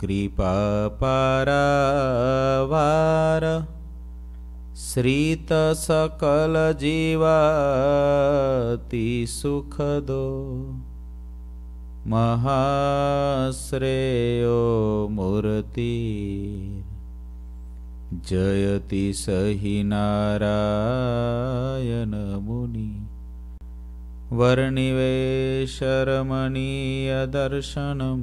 कृपापारावार श्रितसकलजीवातिसुखदो सुखदो महाश्रेयो मूर्ति जयति सहि नारायनमुनि वर्निवेशरमणीय दर्शनम्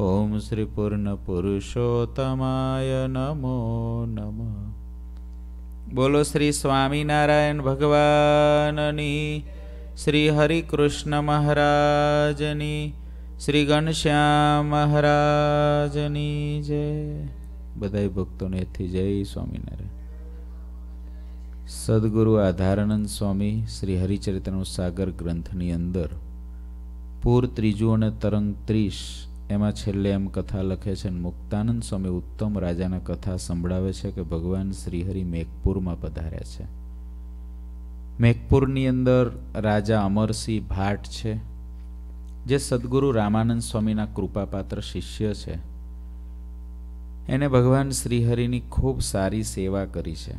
ઓમ શ્રી પૂર્ણ પુરુષોત્તમાય નમો નમ બોલો શ્રી સ્વામિનારાયણ ભગવાનની શ્રી હરિકૃષ્ણ મહારાજની શ્રી ઘનશ્યામ મહારાજની જય બધા ભક્તોનેથી જય સ્વામિનારાયણ સદગુરુ આધારાનંદ સ્વામી શ્રી હરિચરિત્રનું સાગર ગ્રંથની અંદર પૂર ત્રીજું અને તરંગ ત્રીસ એમાં છેલ્લે એમ કથા લખે છે મુક્તાનંદ સ્વામી ઉત્તમ રાજાના કથા સંભળાવે છે કે ભગવાન શ્રીહરિ મેઘપુરમાં પધાર્યા છે મેઘપુરની અંદર રાજા અમરસિંહ ભાટ છે જે સદગુરુ રામાનંદ સ્વામીના કૃપાપાત્ર શિષ્ય છે એને ભગવાન શ્રીહરિની ખૂબ સારી સેવા કરી છે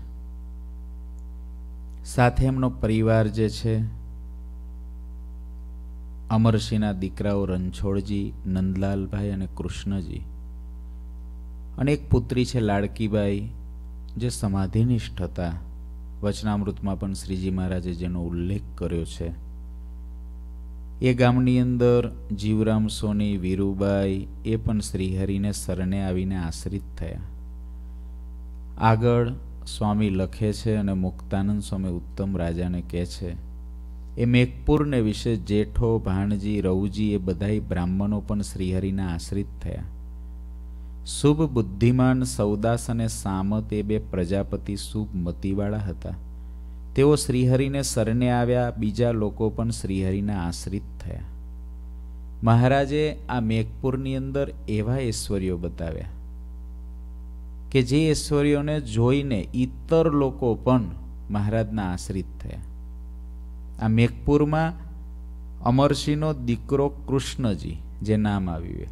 સાથે એમનો પરિવાર જે છે અમરસિંહના દીકરાઓ રણછોડજી નંદલાલભાઈ અને કૃષ્ણજી અને એક પુત્રી છે લાડકીબાઈ જે સમાધિનિષ્ઠ હતા વચનામૃતમાં પણ શ્રીજી મહારાજે જેનો ઉલ્લેખ કર્યો છે એ ગામની અંદર જીવરામ સોની વીરુબાઈ એ પણ શ્રીહરિને શરણે આવીને આશ્રિત થયા આગળ સ્વામી લખે છે અને મુક્તાનંદ સ્વામી ઉત્તમ રાજાને કહે છે એ મેઘપુરને વિશે જેઠો ભાણજી રવુજી એ બધાય બ્રાહ્મણો પણ શ્રીહરિના આશ્રિત થયા શુભ બુદ્ધિમાન સૌદાસ અને સામત એ બે પ્રજાપતિ શુભ મતિવાળા હતા તેઓ શ્રીહરિને શરણે આવ્યા બીજા લોકો પણ શ્રીહરિના આશ્રિત થયા મહારાજે આ મેઘપુરની અંદર એવા ઐશ્વર્યો બતાવ્યા કે જે ઐશ્વર્યોને જોઈને ઇતર લોકો પણ મહારાજના આશ્રિત થયા આ મેઘપુરમાં અમરસિંહનો દીકરો કૃષ્ણજી જે નામ આવ્યું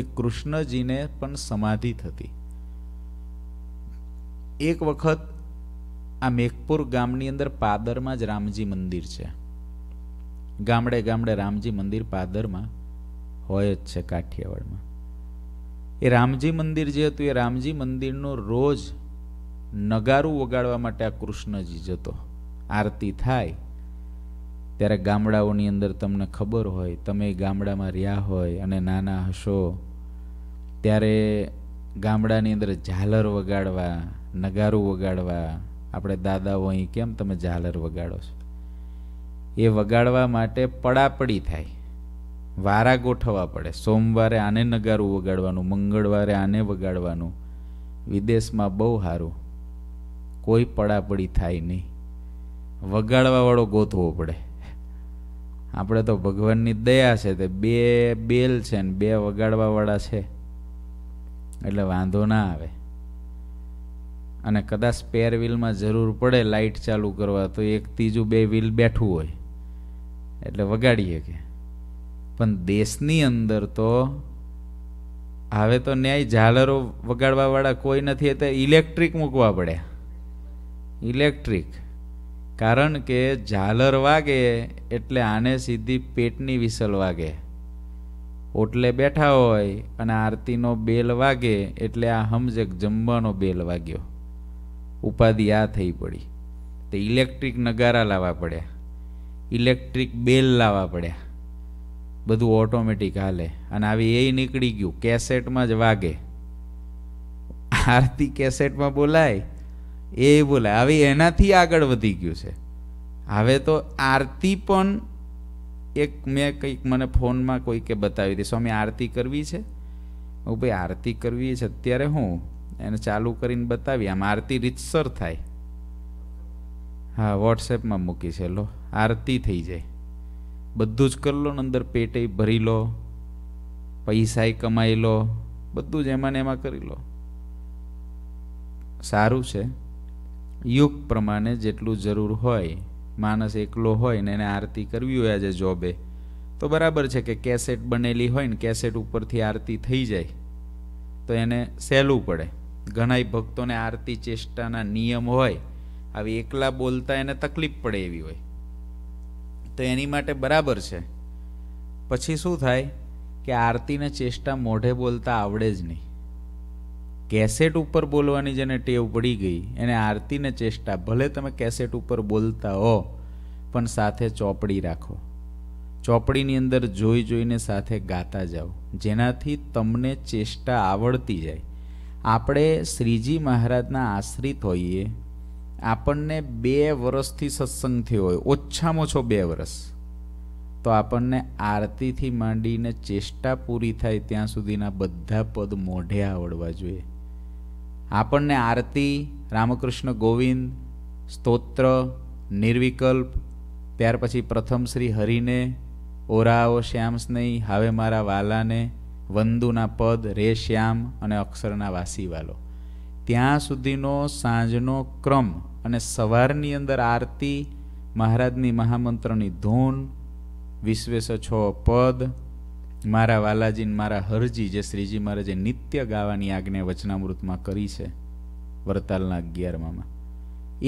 એ કૃષ્ણજીને પણ સમાધિ થતી એક વખત આ મેઘપુર ગામની અંદર પાદરમાં જ રામજી મંદિર છે ગામડે ગામડે રામજી મંદિર પાદરમાં હોય જ છે કાઠિયાવાડમાં એ રામજી મંદિર જે હતું એ રામજી મંદિરનો રોજ નગારું વગાડવા માટે આ કૃષ્ણજી જતો આરતી થાય ત્યારે ગામડાઓની અંદર તમને ખબર હોય તમે ગામડામાં રહ્યા હોય અને નાના હશો ત્યારે ગામડાની અંદર ઝાલર વગાડવા નગારું વગાડવા આપણે દાદાઓ અહીં કેમ તમે ઝાલર વગાડો છો એ વગાડવા માટે પડાપડી થાય વારા ગોઠવવા પડે સોમવારે આને નગારું વગાડવાનું મંગળવારે આને વગાડવાનું વિદેશમાં બહુ સારું કોઈ પડાપડી થાય નહીં વગાડવાવાળો ગોતવો પડે આપણે તો ભગવાનની દયા છે તે બે બેલ છે ને બે વગાડવાવાળા છે એટલે વાંધો ના આવે અને કદાચ સ્પેર વ્હીલમાં જરૂર પડે લાઇટ ચાલુ કરવા તો એક ત્રીજું બે વ્હીલ બેઠું હોય એટલે વગાડીએ કે પણ દેશની અંદર તો હવે તો ન્યાય ઝાલરો વગાડવાવાળા કોઈ નથી એટલે ઇલેક્ટ્રિક મૂકવા પડે ઇલેક્ટ્રિક કારણ કે ઝાલર વાગે એટલે આને સીધી પેટની વિસલ વાગે ઓટલે બેઠા હોય અને આરતીનો બેલ વાગે એટલે આ હમજક જમવાનો બેલ વાગ્યો ઉપાધિ આ થઈ પડી તો ઇલેક્ટ્રિક નગારા લાવવા પડ્યા ઇલેક્ટ્રિક બેલ લાવવા પડ્યા બધું ઓટોમેટિક હાલે અને આવી એ નીકળી ગયું કેસેટમાં જ વાગે આરતી કેસેટમાં બોલાય એ બોલે હવે એનાથી આગળ વધી ગયું છે હવે તો આરતી પણ એક મેં કંઈક મને ફોનમાં કોઈકે બતાવી હતી સ્વામી આરતી કરવી છે હું ભાઈ આરતી કરવી છે અત્યારે હું એને ચાલુ કરીને બતાવી આમ આરતી રીતસર થાય હા વોટ્સએપમાં મૂકી છે લો આરતી થઈ જાય બધું જ કરી લો ને અંદર પેટે ભરી લો પૈસાય કમાઈ લો બધું જ એમાં ને એમાં કરી લો સારું છે યુગ પ્રમાણે જેટલું જરૂર હોય માણસ એકલો હોય ને એને આરતી કરવી હોય આજે જોબે તો બરાબર છે કે કેસેટ બનેલી હોય ને કેસેટ ઉપરથી આરતી થઈ જાય તો એને સહેલું પડે ઘણાય ભક્તોને આરતી ચેષ્ટાના નિયમ હોય આવી એકલા બોલતા એને તકલીફ પડે એવી હોય તો એની માટે બરાબર છે પછી શું થાય કે આરતીને ચેષ્ટા મોઢે બોલતા આવડે જ નહીં કેસેટ ઉપર બોલવાની જેને ટેવ પડી ગઈ એને આરતીને ચેષ્ટા ભલે તમે કેસેટ ઉપર બોલતા હો પણ સાથે ચોપડી રાખો ચોપડીની અંદર જોઈ જોઈને સાથે ગાતા જાઓ જેનાથી તમને ચેષ્ટા આવડતી જાય આપણે શ્રીજી મહારાજના આશ્રિત હોઈએ આપણને બે વર્ષથી સત્સંગ થયો હોય ઓછામાં ઓછો બે વર્ષ તો આપણને આરતીથી માંડીને ચેષ્ટા પૂરી થાય ત્યાં સુધીના બધા પદ મોઢે આવડવા જોઈએ આપણને આરતી રામકૃષ્ણ ગોવિંદ સ્તોત્ર નિર્વિકલ્પ ત્યાર પછી પ્રથમ શ્રી હરિને ઓરાઓ શ્યામ સ્નેહી હાવે મારા વાલાને વંદુના પદ રે શ્યામ અને અક્ષરના વાસીવાલો ત્યાં સુધીનો સાંજનો ક્રમ અને સવારની અંદર આરતી મહારાજની મહામંત્રની ધૂન વિશ્વેશ છ પદ મારા વાલાજીને મારા હરજી જે શ્રીજી મહારાજે નિત્ય ગાવાની આજ્ઞા વચનામૃતમાં કરી છે વરતાલના અગિયારમાં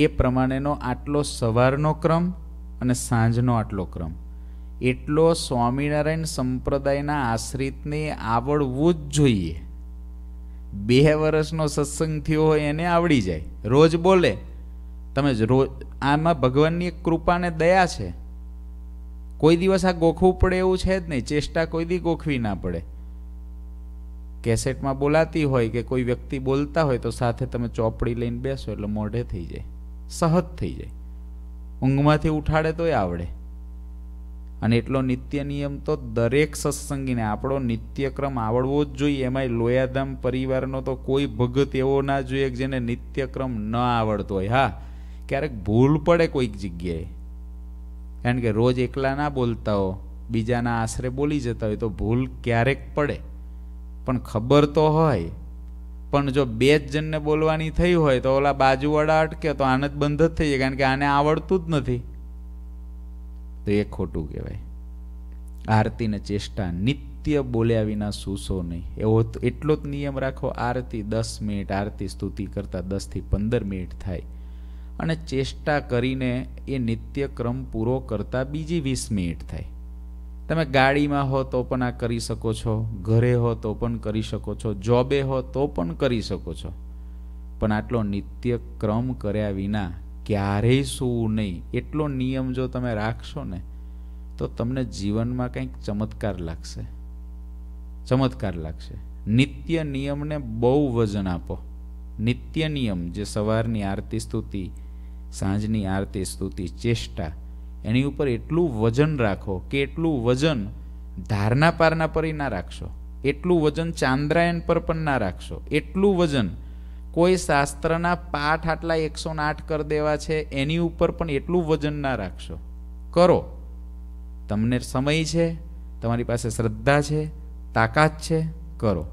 એ પ્રમાણેનો આટલો સવારનો ક્રમ અને સાંજનો આટલો ક્રમ એટલો સ્વામિનારાયણ સંપ્રદાયના આશ્રિતને આવડવું જ જોઈએ બે વર્ષનો સત્સંગ થયો હોય એને આવડી જાય રોજ બોલે તમે રોજ આમાં ભગવાનની એક કૃપાને દયા છે કોઈ દિવસ આ ગોખવું પડે એવું છે જ નહીં ચેષ્ટા કોઈ દી ગોખવી ના પડે કેસેટમાં બોલાતી હોય કે કોઈ વ્યક્તિ બોલતા હોય તો સાથે તમે ચોપડી લઈને બેસો એટલે મોઢે થઈ જાય સહજ થઈ જાય ઊંઘમાંથી ઉઠાડે તોય આવડે અને એટલો નિત્ય નિયમ તો દરેક સત્સંગીને આપણો નિત્યક્રમ આવડવો જ જોઈએ એમાંય લોયાધામ પરિવારનો તો કોઈ ભગત એવો ના જોઈએ જેને નિત્યક્રમ ન આવડતો હોય હા ક્યારેક ભૂલ પડે કોઈક જગ્યાએ કારણ કે રોજ એકલા ના બોલતા હો બીજાના આશરે બોલી જતા હોય તો ભૂલ ક્યારેક પડે પણ ખબર તો હોય પણ જો બે જ જણને બોલવાની થઈ હોય તો ઓલા બાજુવાળા અટકે તો આનંદ બંધ જ થઈ જાય કારણ કે આને આવડતું જ નથી તો એ ખોટું કહેવાય આરતીને ચેષ્ટા નિત્ય બોલ્યા વિના સૂસો નહીં એવો એટલો જ નિયમ રાખો આરતી દસ મિનિટ આરતી સ્તુતિ કરતાં દસથી પંદર મિનિટ થાય અને ચેષ્ટા કરીને એ નિત્યક્રમ પૂરો કરતાં બીજી વીસ મિનિટ થાય તમે ગાડીમાં હો તો પણ આ કરી શકો છો ઘરે હો તો પણ કરી શકો છો જોબે હો તો પણ કરી શકો છો પણ આટલો નિત્યક્રમ કર્યા વિના ક્યારેય સૂવું નહીં એટલો નિયમ જો તમે રાખશો ને તો તમને જીવનમાં કંઈક ચમત્કાર લાગશે ચમત્કાર લાગશે નિત્ય નિયમને બહુ વજન આપો નિત્ય નિયમ જે સવારની આરતી સ્તુતિ સાંજની આરતી સ્તુતિ ચેષ્ટા એની ઉપર એટલું વજન રાખો કે એટલું વજન ધારના પારના પર ના રાખશો એટલું વજન ચાંદ્રાયન પર પણ ના રાખશો એટલું વજન કોઈ શાસ્ત્રના પાઠ આટલા એકસો આઠ કરી દેવા છે એની ઉપર પણ એટલું વજન ના રાખશો કરો તમને સમય છે તમારી પાસે શ્રદ્ધા છે તાકાત છે કરો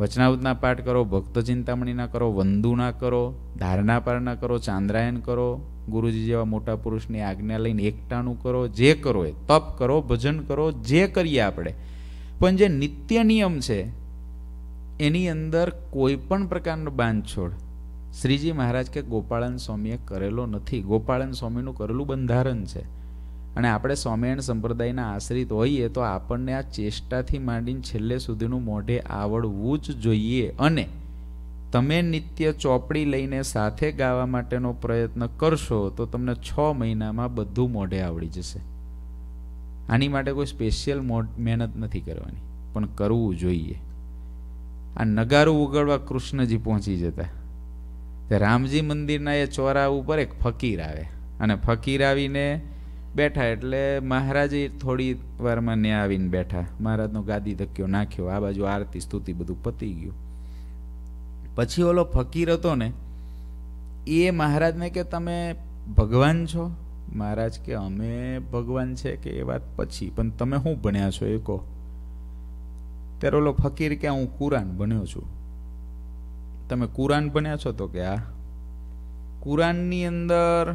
વચનાવતના પાઠ કરો ભક્ત ચિંતામણીના કરો વંદુના કરો ધારણાપારના કરો ચાંદ્રાયન કરો ગુરુજી જેવા મોટા પુરુષની આજ્ઞા લઈને એકટાણું કરો જે કરો એ તપ કરો ભજન કરો જે કરીએ આપણે પણ જે નિત્ય નિયમ છે એની અંદર કોઈ પણ પ્રકારનો બાંધછોડ શ્રીજી મહારાજ કે ગોપાળન સ્વામીએ કરેલો નથી ગોપાળન સ્વામીનું કરેલું બંધારણ છે અને આપણે સ્વામિયણ સંપ્રદાયના આશ્રિત હોઈએ તો આપણને આ ચેષ્ટાથી માંડીને છેલ્લે સુધીનું મોઢે આવડવું જ જોઈએ અને તમે નિત્ય ચોપડી લઈને સાથે ગાવા માટેનો પ્રયત્ન કરશો તો તમને છ મહિનામાં બધું મોઢે આવડી જશે આની માટે કોઈ સ્પેશિયલ મહેનત નથી કરવાની પણ કરવું જોઈએ આ નગારું ઉગાડવા કૃષ્ણજી પહોંચી જતા રામજી મંદિરના એ ચોરા ઉપર એક ફકીર આવે અને ફકીર આવીને બેઠા એટલે મહારાજે થોડી વારમાં ન્યા આવીને બેઠા મહારાજનો ગાદી ધક્યો નાખ્યો આ બાજુ આરતી સ્તુતિ બધું પતી ગયું પછી ઓલો ફકીર હતો ને એ મહારાજને કે તમે ભગવાન છો મહારાજ કે અમે ભગવાન છે કે એ વાત પછી પણ તમે શું ભણ્યા છો એ કહો ત્યારે ઓલો ફકીર કે હું કુરાન ભણ્યો છું તમે કુરાન ભણ્યા છો તો કે આ કુરાનની અંદર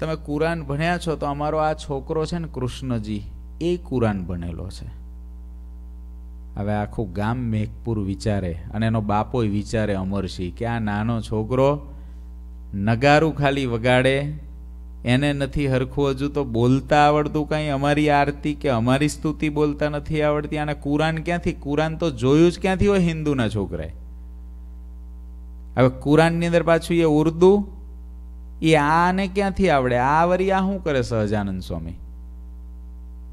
તમે કુરાન ભણ્યા છો તો અમારો આ છોકરો છે ને કૃષ્ણજી એ કુરાન ભણેલો છે હવે આખું ગામ મેઘપુર વિચારે અને એનો બાપોય વિચારે અમરસિંહ કે આ નાનો છોકરો નગારું ખાલી વગાડે એને નથી હરખું હજુ તો બોલતા આવડતું કાંઈ અમારી આરતી કે અમારી સ્તુતિ બોલતા નથી આવડતી અને કુરાન ક્યાંથી કુરાન તો જોયું જ ક્યાંથી હોય હિન્દુના છોકરાએ હવે કુરાનની અંદર પાછું એ ઉર્દુ એ આને ક્યાંથી આવડે આ વરી આ શું કરે સહજાનંદ સ્વામી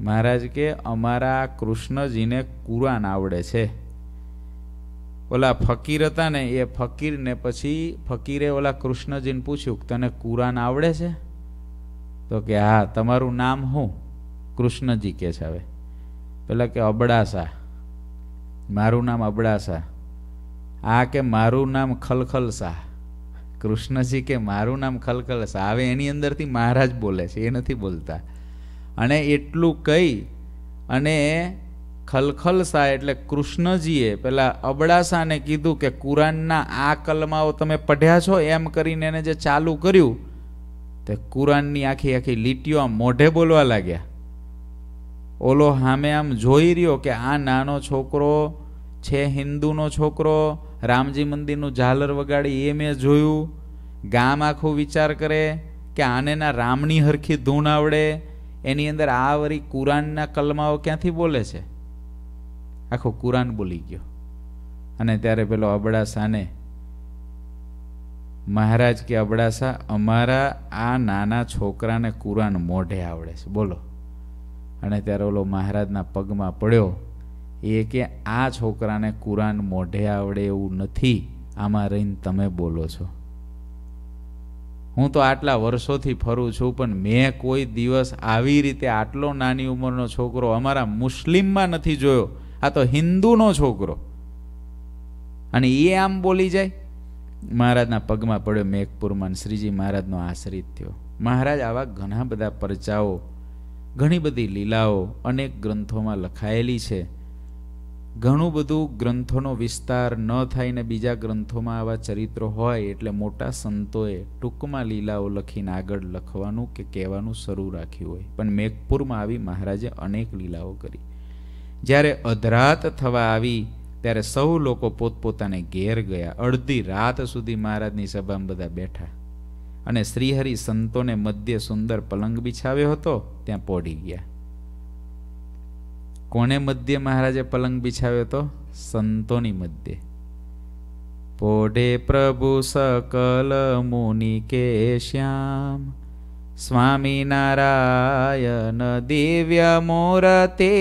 મહારાજ કે અમારા કૃષ્ણજીને કુરાન આવડે છે ઓલા ફકીર હતા ને એ ફકીરને પછી ફકીરે ઓલા કૃષ્ણજીને પૂછ્યું કે તને કુરાન આવડે છે તો કે હા તમારું નામ શું કૃષ્ણજી કે છે હવે પેલા કે અબડાસા મારું નામ અબડાસા આ કે મારું નામ ખલખલ શાહ કૃષ્ણજી કે મારું નામ ખલખલસ આવે એની અંદરથી મહારાજ બોલે છે એ નથી બોલતા અને એટલું કહી અને ખલખલસા એટલે કૃષ્ણજીએ પેલા અબડાસાને કીધું કે કુરાનના આ કલમાઓ તમે પઢ્યા છો એમ કરીને એને જે ચાલુ કર્યું તે કુરાનની આખી આખી લીટીઓ આમ મોઢે બોલવા લાગ્યા ઓલો સામે આમ જોઈ રહ્યો કે આ નાનો છોકરો છે હિન્દુનો છોકરો રામજી મંદિરનું ઝાલર વગાડી એ મેં જોયું ગામ આખો વિચાર કરે કે આને ના રામની હરખી ધૂન આવડે એની અંદર આ વરી કુરાનના કલમાઓ ક્યાંથી બોલે છે આખો કુરાન બોલી ગયો અને ત્યારે પેલો અબડાસાને મહારાજ કે અબડાસા અમારા આ નાના છોકરાને કુરાન મોઢે આવડે છે બોલો અને ત્યારે ઓલો મહારાજના પગમાં પડ્યો એ કે આ છોકરાને કુરાન મોઢે આવડે એવું નથી આમાં રહીને તમે બોલો છો હું તો આટલા વર્ષોથી ફરું છું પણ મેં કોઈ દિવસ આવી રીતે આટલો નાની ઉંમરનો છોકરો અમારા મુસ્લિમમાં નથી જોયો આ તો હિન્દુનો છોકરો અને એ આમ બોલી જાય મહારાજના પગમાં પડ્યો મેઘપુરમાં શ્રીજી મહારાજનો આશ્રિત થયો મહારાજ આવા ઘણા બધા પરચાઓ ઘણી બધી લીલાઓ અનેક ગ્રંથોમાં લખાયેલી છે ઘણું બધું ગ્રંથોનો વિસ્તાર ન થાયને બીજા ગ્રંથોમાં આવા ચરિત્રો હોય એટલે મોટા સંતોએ ટૂંકમાં લીલાઓ લખીને આગળ લખવાનું કે કહેવાનું શરૂ રાખ્યું હોય પણ મેઘપુરમાં આવી મહારાજે અનેક લીલાઓ કરી જ્યારે અધરાત થવા આવી ત્યારે સૌ લોકો પોતપોતાને ઘેર ગયા અડધી રાત સુધી મહારાજની સભામાં બધા બેઠા અને શ્રીહરિ સંતોને મધ્ય સુંદર પલંગ બિછાવ્યો હતો ત્યાં પોડી ગયા કોને મધ્ય મહારાજે પલંગ બિછાવ્યો તો સંતોની મધ્યે પોઢે પ્રભુ સકલ મુનિ કે શ્યામ સ્વામિનારાયણ દિવ્ય મૂર્તિ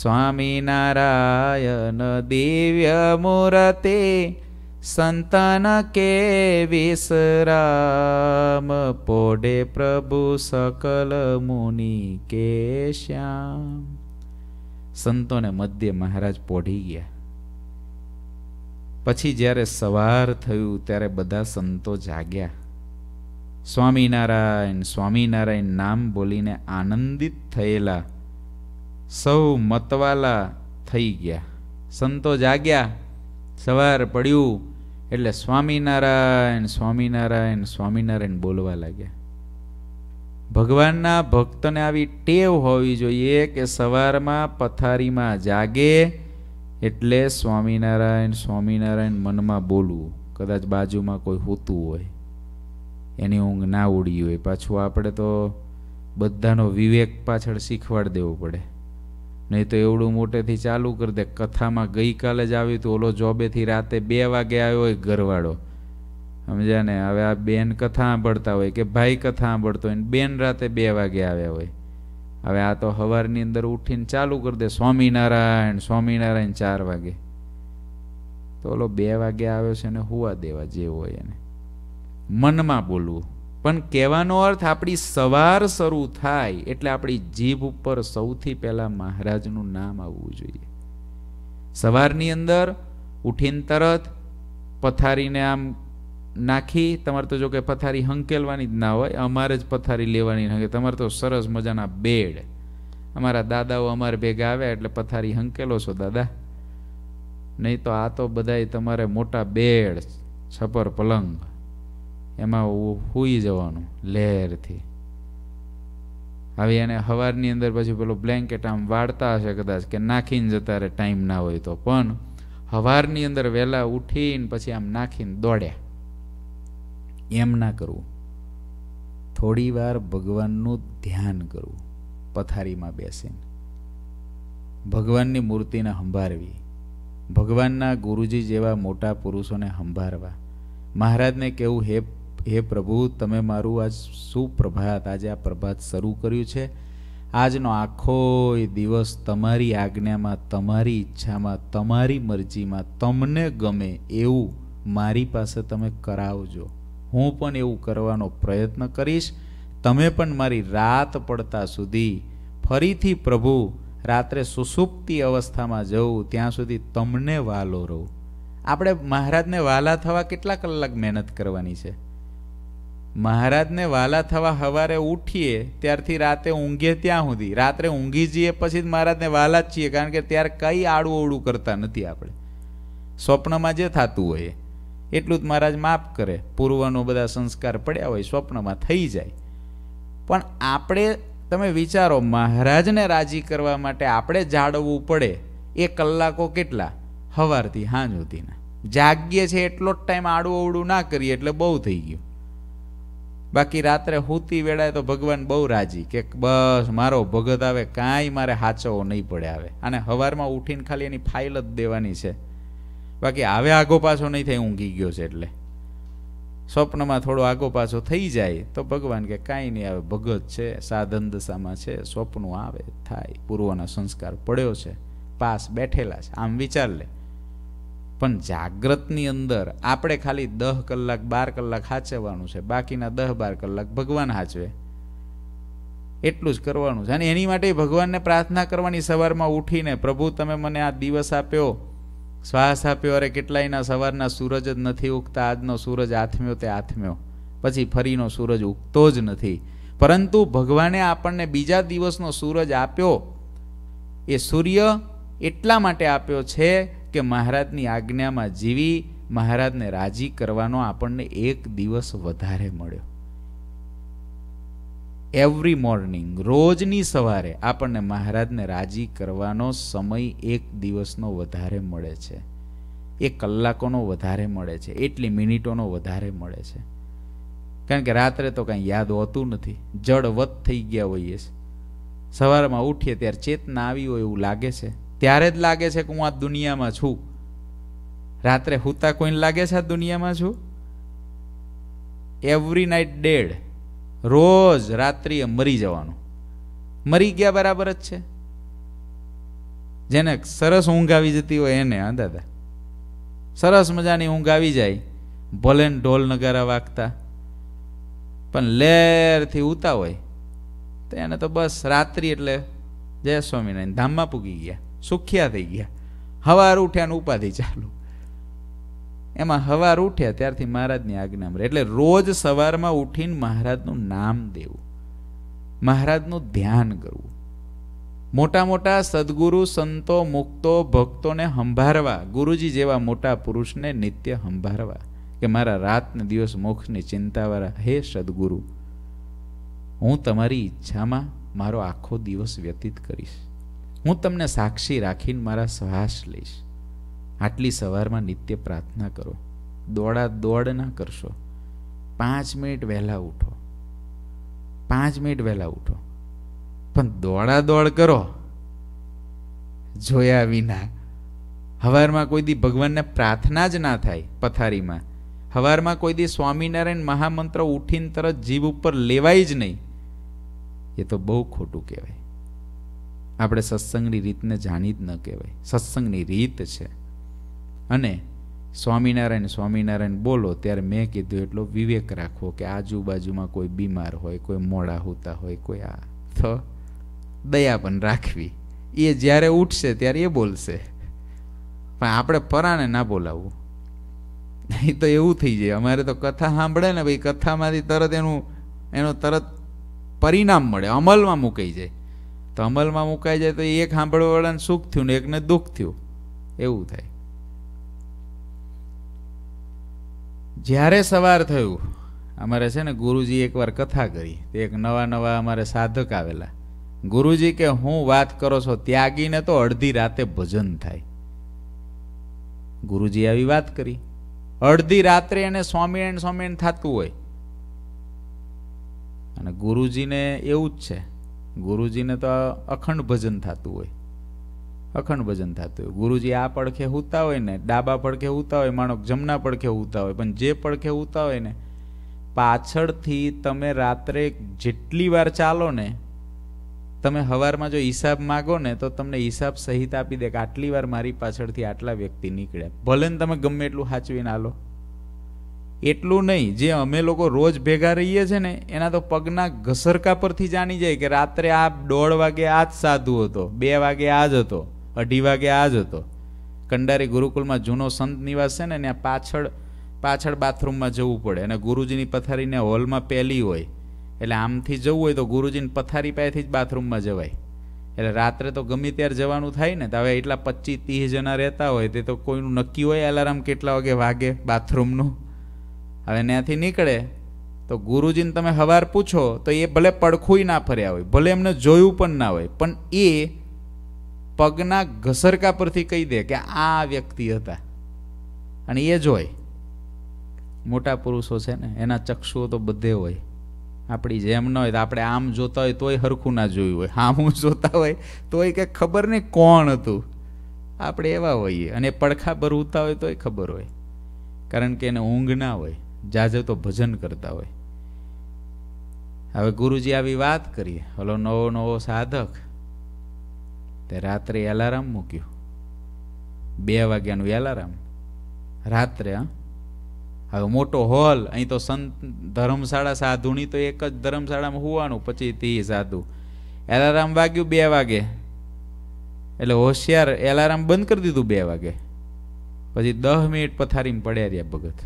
સ્વામિનારાયણ દિવ્ય મૂર્તિ સંતન કે વિસરામ પોઢે પ્રભુ સકલ મુનિ કે શ્યામ સંતોને મધ્ય મહારાજ પોઢી ગયા પછી જ્યારે સવાર થયું ત્યારે બધા સંતો જાગ્યા સ્વામિનારાયણ સ્વામિનારાયણ નામ બોલીને આનંદિત થયેલા સૌ મતવાલા થઈ ગયા સંતો જાગ્યા સવાર પડ્યું એટલે સ્વામિનારાયણ સ્વામિનારાયણ સ્વામિનારાયણ બોલવા લાગ્યા ભગવાનના ભક્તને આવી ટેવ હોવી જોઈએ કે સવારમાં પથારીમાં જાગે એટલે સ્વામિનારાયણ સ્વામિનારાયણ મનમાં બોલવું કદાચ બાજુમાં કોઈ હોતું હોય એની ઊંઘ ના ઉડી હોય પાછું આપણે તો બધાનો વિવેક પાછળ શીખવાડ દેવો પડે નહીં તો એવડું મોટેથી ચાલુ કરી દે કથામાં ગઈકાલે જ આવ્યું હતું ઓલો જોબેથી રાતે બે વાગે આવ્યો હોય ઘરવાળો સમજ્યા ને હવે આ બેન કથા સાંભળતા હોય કે ભાઈ કથા સાંભળતો હોય બેન રાતે બે વાગે આવ્યા હોય હવે આ તો હવારની અંદર ઉઠીને ચાલુ કરી દે સ્વામિનારાયણ સ્વામિનારાયણ ચાર વાગે તો ઓલો બે વાગે આવ્યો છે એને હોવા દેવા જે હોય એને મનમાં બોલવું પણ કહેવાનો અર્થ આપણી સવાર શરૂ થાય એટલે આપણી જીભ ઉપર સૌથી પહેલાં મહારાજનું નામ આવવું જોઈએ સવારની અંદર ઉઠીને તરત પથારીને આમ નાખી તમારે તો જો કે પથારી હંકેલવાની જ ના હોય અમારે જ પથારી લેવાની નાખે તમારે તો સરસ મજાના બેડ અમારા દાદાઓ અમારે ભેગા આવ્યા એટલે પથારી હંકેલો છો દાદા નહીં તો આ તો બધાય તમારે મોટા બેડ છપર પલંગ એમાં હુઈ જવાનું લહેરથી હવે એને હવારની અંદર પછી પેલું બ્લેન્કેટ આમ વાળતા હશે કદાચ કે નાખીને જતા રહે ટાઈમ ના હોય તો પણ હવારની અંદર વહેલા ઉઠીને પછી આમ નાખીને દોડ્યા એમ ના કરવું થોડી વાર ભગવાનનું ધ્યાન કરવું પથારીમાં બેસીને ભગવાનની મૂર્તિને સંભાળવી ભગવાનના ગુરુજી જેવા મોટા પુરુષોને સંભાળવા મહારાજને કહેવું હે હે પ્રભુ તમે મારું આજ સુપ્રભાત આજે આ પ્રભાત શરૂ કર્યું છે આજનો આખો દિવસ તમારી આજ્ઞામાં તમારી ઈચ્છામાં તમારી મરજીમાં તમને ગમે એવું મારી પાસે તમે કરાવજો હું પણ એવું કરવાનો પ્રયત્ન કરીશ તમે પણ મારી રાત પડતા સુધી ફરીથી પ્રભુ રાત્રે સુસુપ્તિ અવસ્થામાં જવું ત્યાં સુધી તમને વાલો રહું આપણે મહારાજને વાલા થવા કેટલા કલાક મહેનત કરવાની છે મહારાજને વાલા થવા સવારે ઉઠીએ ત્યારથી રાતે ઊંઘે ત્યાં સુધી રાત્રે ઊંઘી જઈએ પછી જ મહારાજને વાલા જ છીએ કારણ કે ત્યારે કંઈ આડું ઓળું કરતા નથી આપણે સ્વપ્નમાં જે થતું હોય એટલું જ મહારાજ માફ કરે પૂર્વનો બધા સંસ્કાર પડ્યા હોય સ્વપ્નમાં થઈ જાય પણ આપણે તમે વિચારો મહારાજને રાજી કરવા માટે આપણે જાળવવું પડે એ કલાકો કેટલા હવારથી હાંજ સુધીના જાગીએ છીએ એટલો જ ટાઈમ આડું અવડું ના કરીએ એટલે બહુ થઈ ગયું બાકી રાત્રે હુતી વેળાએ તો ભગવાન બહુ રાજી કે બસ મારો ભગત આવે કાંઈ મારે હાચવો નહીં પડે આવે અને હવારમાં ઉઠીને ખાલી એની ફાઇલ જ દેવાની છે બાકી હવે આગો પાછો નહીં થાય ઊંઘી ગયો છે એટલે સ્વપ્નમાં થોડો આગો પાછો થઈ જાય તો ભગવાન કે કાંઈ નહીં આવે ભગત છે સાધન દશામાં છે સ્વપ્નો આવે થાય પૂર્વનો સંસ્કાર પડ્યો છે પાસ બેઠેલા છે આમ વિચાર લે પણ જાગ્રતની અંદર આપણે ખાલી દહ કલાક બાર કલાક સાચવવાનું છે બાકીના દહ બાર કલાક ભગવાન સાચવે એટલું જ કરવાનું છે અને એની માટે ભગવાનને પ્રાર્થના કરવાની સવારમાં ઉઠીને પ્રભુ તમે મને આ દિવસ આપ્યો શ્વાસ આપ્યો અરે કેટલાયના સવારના સૂરજ જ નથી ઉગતા આજનો સૂરજ આથમ્યો તે આથમ્યો પછી ફરીનો સૂરજ ઉગતો જ નથી પરંતુ ભગવાને આપણને બીજા દિવસનો સૂરજ આપ્યો એ સૂર્ય એટલા માટે આપ્યો છે કે મહારાજની આજ્ઞામાં જીવી મહારાજને રાજી કરવાનો આપણને એક દિવસ વધારે મળ્યો એવરી મોર્નિંગ રોજની સવારે આપણને મહારાજને રાજી કરવાનો સમય એક દિવસનો વધારે મળે છે એ કલાકોનો વધારે મળે છે એટલી મિનિટોનો વધારે મળે છે કારણ કે રાત્રે તો કાંઈ યાદ હોતું નથી જડવત થઈ ગયા હોઈએ છે સવારમાં ઉઠીએ ત્યારે ચેતના આવી હોય એવું લાગે છે ત્યારે જ લાગે છે કે હું આ દુનિયામાં છું રાત્રે હુતા કોઈને લાગે છે આ દુનિયામાં છું એવરી નાઇટ ડેડ રોજ રાત્રિએ મરી જવાનું મરી ગયા બરાબર જ છે જેને સરસ ઊંઘ આવી જતી હોય એને હા દાદા સરસ મજાની ઊંઘ આવી જાય ભલે ઢોલ નગારા વાગતા પણ લેરથી ઉતા હોય તો એને તો બસ રાત્રિ એટલે જય સ્વામિનારાયણ ધામમાં પૂગી ગયા સુખ્યા થઈ ગયા હવાર ઉઠ્યા ઉપાધિ ચાલુ એમાં સવાર ઉઠ્યા ત્યારથી મહારાજની આજ્ઞા મળે એટલે રોજ સવારમાં ઉઠીને મહારાજનું નામ દેવું મહારાજનું ધ્યાન કરવું મોટા મોટા સદગુરુ સંતો મુક્તો ભક્તોને સંભારવા ગુરુજી જેવા મોટા પુરુષને નિત્ય સંભાળવા કે મારા રાતને દિવસ મોક્ષની ચિંતાવાળા હે સદગુરુ હું તમારી ઈચ્છામાં મારો આખો દિવસ વ્યતીત કરીશ હું તમને સાક્ષી રાખીને મારા શ્વાસ લઈશ આટલી સવારમાં નિત્ય પ્રાર્થના કરો દોડા દોડ ના કરશો પાંચ મિનિટ વહેલા ઉઠો પાંચ મિનિટ વહેલા ઉઠો પણ દોડા દોડ કરો જોયા વિના હવારમાં કોઈ દી ભગવાનને પ્રાર્થના જ ના થાય પથારીમાં હવારમાં કોઈ દી સ્વામિનારાયણ મહામંત્ર ઉઠીને તરત જીભ ઉપર લેવાય જ નહીં એ તો બહુ ખોટું કહેવાય આપણે સત્સંગની રીતને જાણી જ ન કહેવાય સત્સંગની રીત છે અને સ્વામિનારાયણ સ્વામિનારાયણ બોલો ત્યારે મેં કીધું એટલો વિવેક રાખવો કે આજુબાજુમાં કોઈ બીમાર હોય કોઈ મોડા હોતા હોય કોઈ આ તો દયા પણ રાખવી એ જ્યારે ઉઠશે ત્યારે એ બોલશે પણ આપણે પરાને ના બોલાવવું નહીં તો એવું થઈ જાય અમારે તો કથા સાંભળે ને ભાઈ કથામાંથી તરત એનું એનો તરત પરિણામ મળે અમલમાં મુકાઈ જાય તો અમલમાં મુકાઈ જાય તો એક સાંભળવાવાળાને સુખ થયું ને એકને દુઃખ થયું એવું થાય જ્યારે સવાર થયું અમારે છે ને ગુરુજી એકવાર કથા કરી તે એક નવા નવા અમારે સાધક આવેલા ગુરુજી કે હું વાત કરો છો ત્યાગીને તો અડધી રાતે ભજન થાય ગુરુજી આવી વાત કરી અડધી રાત્રે એને સ્વામિનારાયણ સ્વામિનારાયણ થતું હોય અને ગુરુજીને એવું જ છે ગુરુજીને તો અખંડ ભજન થતું હોય અખંડ ભજન થતું હોય ગુરુજી આ પડખે ઉતા હોય ને ડાબા પડખે ઉતા હોય માણો જમના પડખે ઉતા હોય પણ જે પડખે ઉતા હોય ને પાછળથી તમે રાત્રે જેટલી વાર ચાલો ને તમે હવારમાં જો હિસાબ માગો ને તો તમને હિસાબ સહિત આપી દે કે આટલી વાર મારી પાછળથી આટલા વ્યક્તિ નીકળ્યા ભલે ને તમે ગમે એટલું સાચવીને હાલો એટલું નહીં જે અમે લોકો રોજ ભેગા રહીએ છે ને એના તો પગના ઘસરકા પરથી જાણી જાય કે રાત્રે આ દોઢ વાગે આ જ સાધુ હતો બે વાગે આ જ હતો અઢી વાગે આ જ હતો કંડારી ગુરુકુલમાં જૂનો સંત નિવાસ છે ને ત્યાં પાછળ પાછળ બાથરૂમમાં જવું પડે અને ગુરુજીની પથારીને હોલમાં પહેલી હોય એટલે આમથી જવું હોય તો ગુરુજીની પથારી પાસેથી જ બાથરૂમમાં જવાય એટલે રાત્રે તો ગમે ત્યારે જવાનું થાય ને તો હવે એટલા પચીસ ત્રીસ જણા રહેતા હોય તે તો કોઈનું નક્કી હોય અલાર્મ કેટલા વાગે વાગે બાથરૂમનું હવે ત્યાંથી નીકળે તો ગુરુજીને તમે હવાર પૂછો તો એ ભલે પડખું ના ફર્યા હોય ભલે એમને જોયું પણ ના હોય પણ એ પગના ઘસરકા પરથી કહી દે કે આ વ્યક્તિ હતા અને એ જ મોટા પુરુષો છે ને એના ચક્ષુઓ તો બધે હોય આપણી જેમ ન હોય તો આપણે આમ જોતા હોય તોય હરખું ના જોયું હોય આમ જોતા હોય તોય કે ખબર નહીં કોણ હતું આપણે એવા હોઈએ અને પડખા ભરવતા હોય તોય ખબર હોય કારણ કે એને ઊંઘ ના હોય જાજે તો ભજન કરતા હોય હવે ગુરુજી આવી વાત કરીએ હલો નવો નવો સાધક તે રાત્રે એલાર્મ મૂક્યું બે વાગ્યાનું એલાર્મ રાત્રે હવે મોટો હોલ અહીં તો સંત ધર્મશાળા સાધુની તો એક જ ધર્મશાળામાં હોવાનું પછી તે સાધુ એલાર્મ વાગ્યું બે વાગે એટલે હોશિયાર એલાર્મ બંધ કરી દીધું બે વાગે પછી દસ મિનિટ પથારીમાં પડ્યા રહ્યા ભગત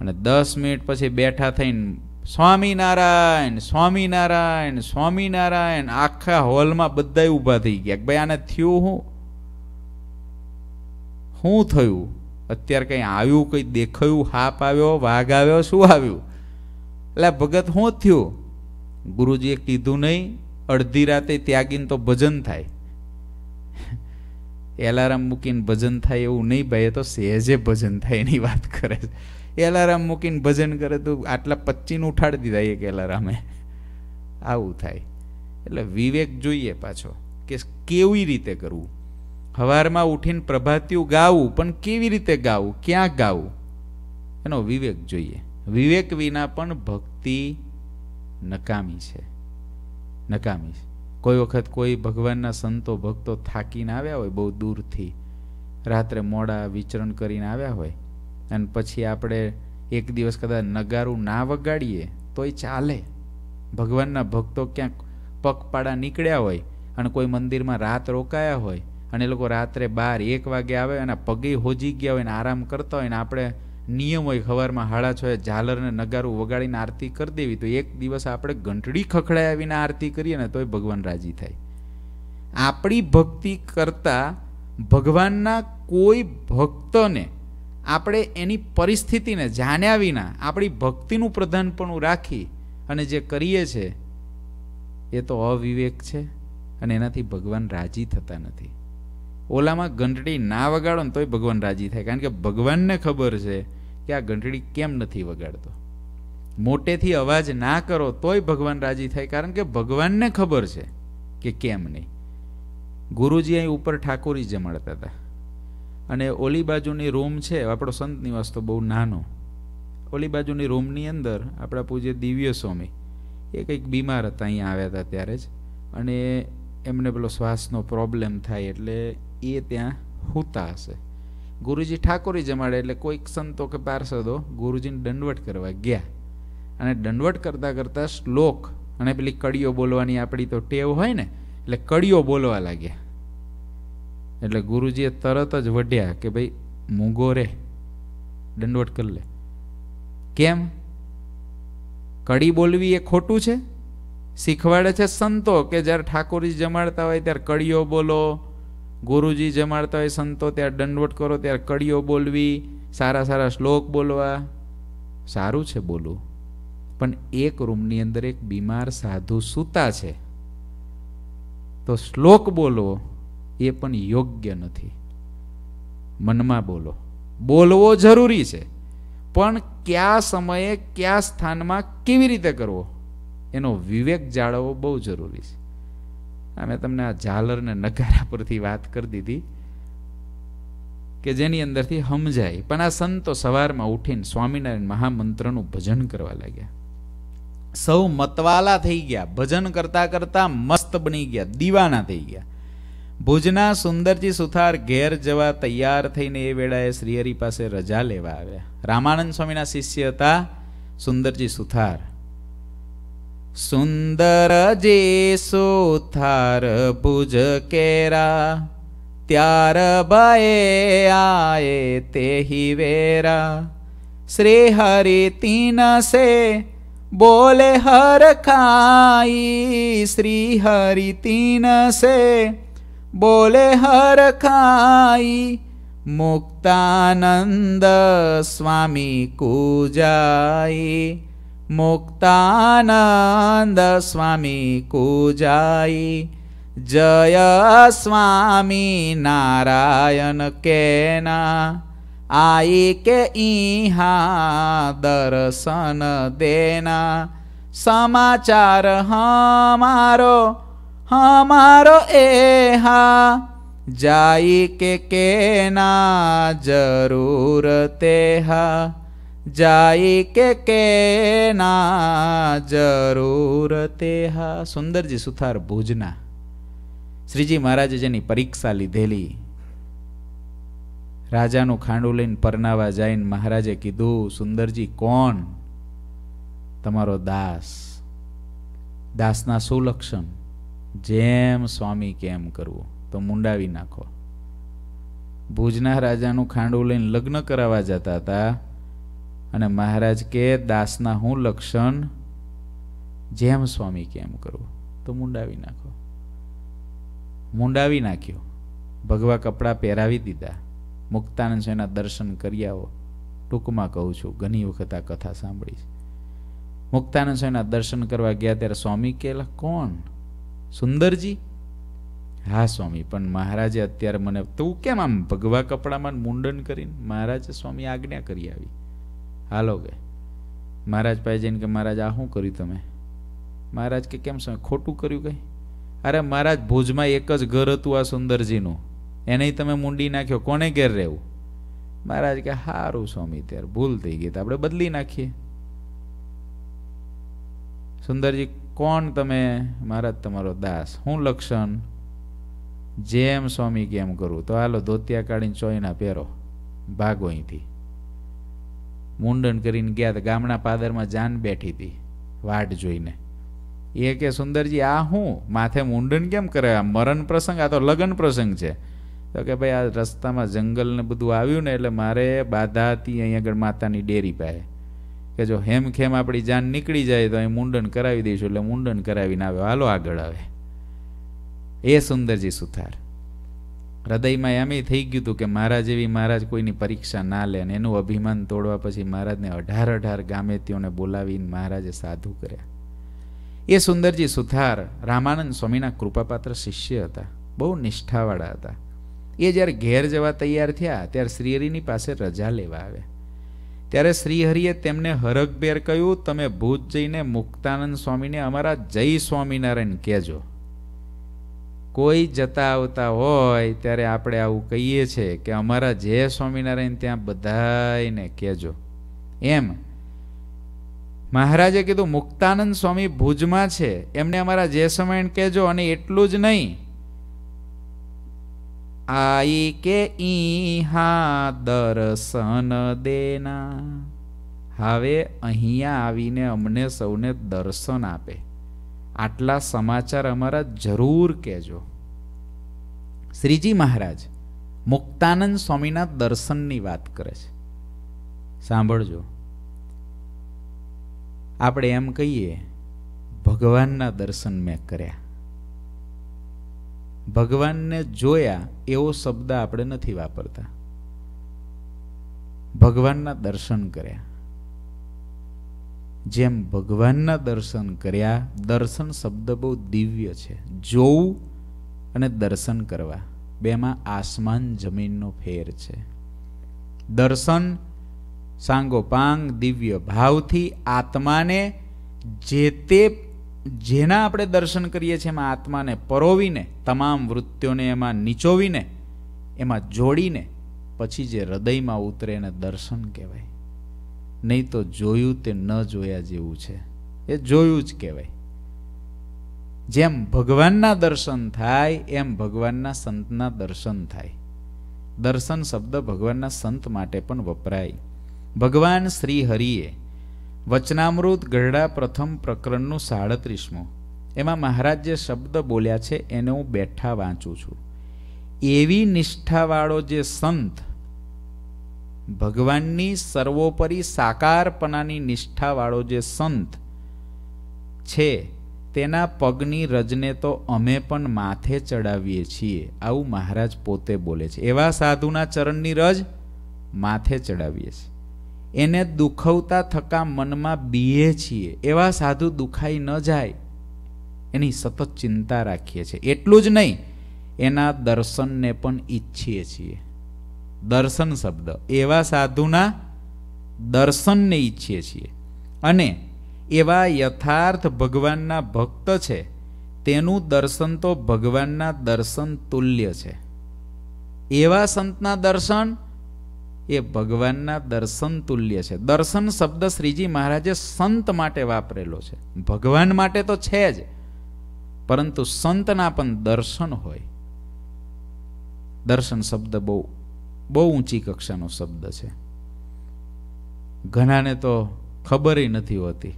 અને દસ મિનિટ પછી બેઠા થઈને સ્વામિનારાયણ સ્વામિનારાયણ સ્વામિનારાયણ આખા હોલમાં બધા ઊભા થઈ ગયા ભાઈ આને થયું હું શું થયું અત્યારે કંઈ આવ્યું કંઈ દેખાયું હાપ આવ્યો વાઘ આવ્યો શું આવ્યું એટલે ભગત શું થયું ગુરુજીએ કીધું નહીં અડધી રાતે ત્યાગીને તો ભજન થાય એલાર્મ મૂકીને ભજન થાય એવું નહીં ભાઈ એ તો સહેજે ભજન થાય એની વાત કરે છે એલારામ મૂકીને ભજન કરે તો આટલા પચ્ચીને ઉઠાડી દીધા એક એલારામે આવું થાય એટલે વિવેક જોઈએ પાછો કે કેવી રીતે કરવું હવારમાં ઉઠીને પ્રભાતિયું ગાવું પણ કેવી રીતે ગાવું ક્યાં ગાવું એનો વિવેક જોઈએ વિવેક વિના પણ ભક્તિ નકામી છે નકામી છે કોઈ વખત કોઈ ભગવાનના સંતો ભક્તો થાકીને આવ્યા હોય બહુ દૂરથી રાત્રે મોડા વિચરણ કરીને આવ્યા હોય અને પછી આપણે એક દિવસ કદાચ નગારું ના વગાડીએ તોય ચાલે ભગવાનના ભક્તો ક્યાંક પગપાળા નીકળ્યા હોય અને કોઈ મંદિરમાં રાત રોકાયા હોય અને એ લોકો રાત્રે બાર એક વાગે આવે અને પગે હોજી ગયા હોય અને આરામ કરતા હોય ને આપણે નિયમ હોય ખબરમાં હાડા છોએ ઝાલરને નગારું વગાડીને આરતી કરી દેવી તો એક દિવસ આપણે ઘંટડી ખખડાયા વિના આરતી કરીએ ને તોય ભગવાન રાજી થાય આપણી ભક્તિ કરતાં ભગવાનના કોઈ ભક્તને આપણે એની પરિસ્થિતિને જાણ્યા વિના આપણી ભક્તિનું પ્રધાનપણું રાખી અને જે કરીએ છે એ તો અવિવેક છે અને એનાથી ભગવાન રાજી થતા નથી ઓલામાં ઘંટડી ના વગાડો ને તોય ભગવાન રાજી થાય કારણ કે ભગવાનને ખબર છે કે આ ઘંટડી કેમ નથી વગાડતો મોટેથી અવાજ ના કરો તોય ભગવાન રાજી થાય કારણ કે ભગવાનને ખબર છે કે કેમ નહીં ગુરુજી અહીં ઉપર ઠાકોરી જમાડતા હતા અને ઓલી બાજુની રૂમ છે આપણો સંત નિવાસ તો બહુ નાનો ઓલી બાજુની રૂમની અંદર આપણા પૂજ્ય દિવ્ય સ્વામી એ કંઈક બીમાર હતા અહીંયા આવ્યા હતા ત્યારે જ અને એમને પેલો શ્વાસનો પ્રોબ્લેમ થાય એટલે એ ત્યાં હોતા હશે ગુરુજી ઠાકોરી જમાડે એટલે કોઈક સંતો કે પાર્ષદો ગુરુજીને દંડવટ કરવા ગયા અને દંડવટ કરતાં કરતાં શ્લોક અને પેલી કડીઓ બોલવાની આપણી તો ટેવ હોય ને એટલે કડીઓ બોલવા લાગ્યા એટલે ગુરુજીએ તરત જ વઢ્યા કે ભાઈ મૂંગો રે દંડવટ કરી લે કેમ કડી બોલવી એ ખોટું છે શીખવાડે છે સંતો કે જ્યારે ઠાકોરજી જમાડતા હોય ત્યારે કડીઓ બોલો ગુરુજી જમાડતા હોય સંતો ત્યારે દંડવટ કરો ત્યારે કડીઓ બોલવી સારા સારા શ્લોક બોલવા સારું છે બોલવું પણ એક રૂમની અંદર એક બીમાર સાધુ સૂતા છે તો શ્લોક બોલવો એ પણ યોગ્ય નથી મનમાં બોલો બોલવો જરૂરી છે પણ કયા સમયે કયા સ્થાનમાં કેવી રીતે કરવો એનો વિવેક જાળવવો બહુ જરૂરી છે આ મેં તમને આ ઝાલર ને નગારા પરથી વાત કરી દીધી કે જેની અંદરથી સમજાય પણ આ સંતો સવારમાં ઉઠીને સ્વામિનારાયણ મહામંત્રનું ભજન કરવા લાગ્યા સૌ મતવાલા થઈ ગયા ભજન કરતા કરતા મસ્ત બની ગયા દીવાના થઈ ગયા ભુજના સુંદરજી સુથાર ઘેર જવા તૈયાર થઈને એ વેળાએ શ્રીહરિ પાસે રજા લેવા આવ્યા રામાનંદ સ્વામીના શિષ્ય હતા સુંદરજી સુથાર સુંદર જે સુથાર ભુજ કેરા ત્યાર બયે આયે તેહી વેરા શ્રી હરિ તીન સે બોલે હર ખાઈ શ્રી હરિ તીન સે બોલે હરખાઈ મુક્તાનંદ સ્વામી કુજાઈ મુક્તાનંદ સ્વામી કુજાઈ જય સ્વામી નારાયણ કેના આઈ કે ઈહા દર્શન દેના સમાચાર હમારો હા हमारो एहा जाई के केना जरूर तेहा जाई के केना जरूर तेहा સુંદરજી સુથાર ભુજના શ્રીજી મહારાજે જેની પરીક્ષા લીધેલી રાજાનું ખાંડું લઈને પરનાવા જઈને મહારાજે કીધું સુંદરજી કોણ તમારો દાસ દાસના શું લક્ષણ જેમ સ્વામી કેમ કરવું તો મુંડાવી નાખો ભુજના રાજાનું ખાંડું લઈને લગ્ન કરાવવા જતા હતા અને મહારાજ કે દાસના હું લક્ષણ જેમ સ્વામી કેમ કરવું તો મુંડાવી નાખો મુંડાવી નાખ્યો ભગવા કપડાં પહેરાવી દીધા મુક્તાનંદ સ્વામીના દર્શન કરી આવો ટૂંકમાં કહું છું ઘણી વખત આ કથા સાંભળી છે મુક્તાનંદ સ્વામીના દર્શન કરવા ગયા ત્યારે સ્વામી કેલા કોણ સુંદરજી હા સ્વામી પણ મહારાજે અત્યારે મને તું કેમ આમ ભગવા કપડામાં મુંડન કરીને મહારાજે સ્વામી આજ્ઞા કરી આવી હાલો કે મહારાજ પાસે જઈને કે મહારાજ આ શું કર્યું તમે મહારાજ કે કેમ સ્વામી ખોટું કર્યું કંઈ અરે મહારાજ ભુજમાં એક જ ઘર હતું આ સુંદરજીનું એને તમે મૂંડી નાખ્યો કોને ઘેર રહેવું મહારાજ કે સારું સ્વામી ત્યારે ભૂલ થઈ ગઈ તો આપણે બદલી નાખીએ સુંદરજી કોણ તમે મહારાજ તમારો દાસ હું લક્ષણ જેમ સ્વામી કેમ કરું તો હાલો ધોતિયા કાઢીને ચોયના પહેરો ભાગો અહીંથી મુંડન કરીને ગયા તો ગામના પાદરમાં જાન બેઠી હતી વાટ જોઈને એ કે સુંદરજી આ હું માથે મુંડન કેમ કરે આ મરણ પ્રસંગ આ તો લગ્ન પ્રસંગ છે તો કે ભાઈ આ રસ્તામાં જંગલ ને બધું આવ્યું ને એટલે મારે બાધાથી અહીંયા આગળ માતાની ડેરી પાસે કે જો હેમખેમ આપણી જાન નીકળી જાય તો અહીં મુંડન કરાવી દઈશું એટલે મુંડન કરાવીને આવ્યો હાલો આગળ આવે એ સુંદરજી સુથાર હૃદયમાં એમ થઈ ગયું હતું કે મહારાજ એવી મહારાજ કોઈની પરીક્ષા ના લે અને એનું અભિમાન તોડવા પછી મહારાજને અઢાર અઢાર ગામે ગામેતીઓને બોલાવીને મહારાજે સાધુ કર્યા એ સુંદરજી સુથાર રામાનંદ સ્વામીના કૃપાપાત્ર શિષ્ય હતા બહુ નિષ્ઠાવાળા હતા એ જ્યારે ઘેર જવા તૈયાર થયા ત્યારે શ્રીહરિની પાસે રજા લેવા આવ્યા ત્યારે શ્રીહરિએ તેમને હરકભેર કહ્યું તમે ભૂત જઈને મુક્તાનંદ સ્વામીને અમારા જય સ્વામિનારાયણ કહેજો કોઈ જતા આવતા હોય ત્યારે આપણે આવું કહીએ છીએ કે અમારા જય સ્વામિનારાયણ ત્યાં બધાને કહેજો એમ મહારાજે કીધું મુક્તાનંદ સ્વામી ભુજમાં છે એમને અમારા જય સ્વામિનારાયણ કહેજો અને એટલું જ નહીં आई के ઈહા દર્શન દેના હવે અહીંયા આવીને અમને સૌને દર્શન આપે આટલા સમાચાર અમારા જરૂર કહેજો શ્રીજી મહારાજ મુક્તાનંદ સ્વામીના દર્શનની વાત કરે છે સાંભળજો આપણે એમ કહીએ ભગવાનના દર્શન મેં કર્યા ભગવાનને જોયા એવો શબ્દ આપણે નથી વાપરતા ભગવાનના દર્શન કર્યા જેમ ભગવાનના દર્શન કર્યા દર્શન શબ્દ બહુ દિવ્ય છે જોવું અને દર્શન કરવા બેમાં આસમાન જમીનનો ફેર છે દર્શન સાંગોપાંગ દિવ્ય ભાવથી આત્માને જે તે જેના આપણે દર્શન કરીએ છીએ એમાં આત્માને પરોવીને તમામ વૃત્તિઓને એમાં નીચોવીને એમાં જોડીને પછી જે હૃદયમાં ઉતરે એને દર્શન કહેવાય નહીં તો જોયું તે ન જોયા જેવું છે એ જોયું જ કહેવાય જેમ ભગવાનના દર્શન થાય એમ ભગવાનના સંતના દર્શન થાય દર્શન શબ્દ ભગવાનના સંત માટે પણ વપરાય ભગવાન શ્રી હરિએ વચનામૃત ગઢડા પ્રથમ પ્રકરણનું સાડત્રીસમું એમાં મહારાજ જે શબ્દ બોલ્યા છે એને હું બેઠા વાંચું છું એવી નિષ્ઠાવાળો જે સંત ભગવાનની સર્વોપરી સાકારપણાની નિષ્ઠાવાળો જે સંત છે તેના પગની રજને તો અમે પણ માથે ચડાવીએ છીએ આવું મહારાજ પોતે બોલે છે એવા સાધુના ચરણની રજ માથે ચડાવીએ છીએ એને દુખવતા થકા મનમાં બીએ છીએ એવા સાધુ દુખાઈ ન જાય એની સતત ચિંતા રાખીએ છીએ એટલું જ નહીં એના દર્શનને પણ ઈચ્છીએ છીએ દર્શન શબ્દ એવા સાધુના દર્શનને ઈચ્છીએ છીએ અને એવા યથાર્થ ભગવાનના ભક્ત છે તેનું દર્શન તો ભગવાનના દર્શન તુલ્ય છે એવા સંતના દર્શન એ ભગવાનના દર્શન તુલ્ય છે દર્શન શબ્દ શ્રીજી મહારાજે સંત માટે વાપરેલો છે ભગવાન માટે તો છે જ પરંતુ સંતના પણ દર્શન હોય દર્શન શબ્દ બહુ બહુ ઊંચી કક્ષાનો શબ્દ છે ઘણાને તો ખબર નથી હોતી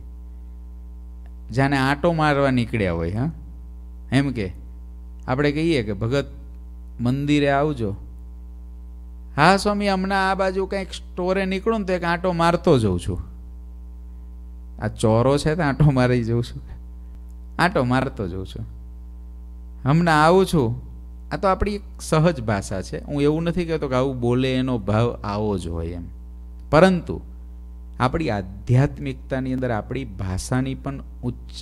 જાને આંટો મારવા નીકળ્યા હોય હા એમ કે આપણે કહીએ કે ભગત મંદિરે આવજો હા સ્વામી હમણાં આ બાજુ કંઈક સ્ટોરે નીકળું ને તો એક આંટો મારતો જઉં છું આ ચોરો છે તો આંટો મારી જઉં છું આંટો મારતો જઉં છું હમણાં આવું છું આ તો આપણી એક સહજ ભાષા છે હું એવું નથી કહેતો કે આવું બોલે એનો ભાવ આવો જ હોય એમ પરંતુ આપણી આધ્યાત્મિકતાની અંદર આપણી ભાષાની પણ ઉચ્ચ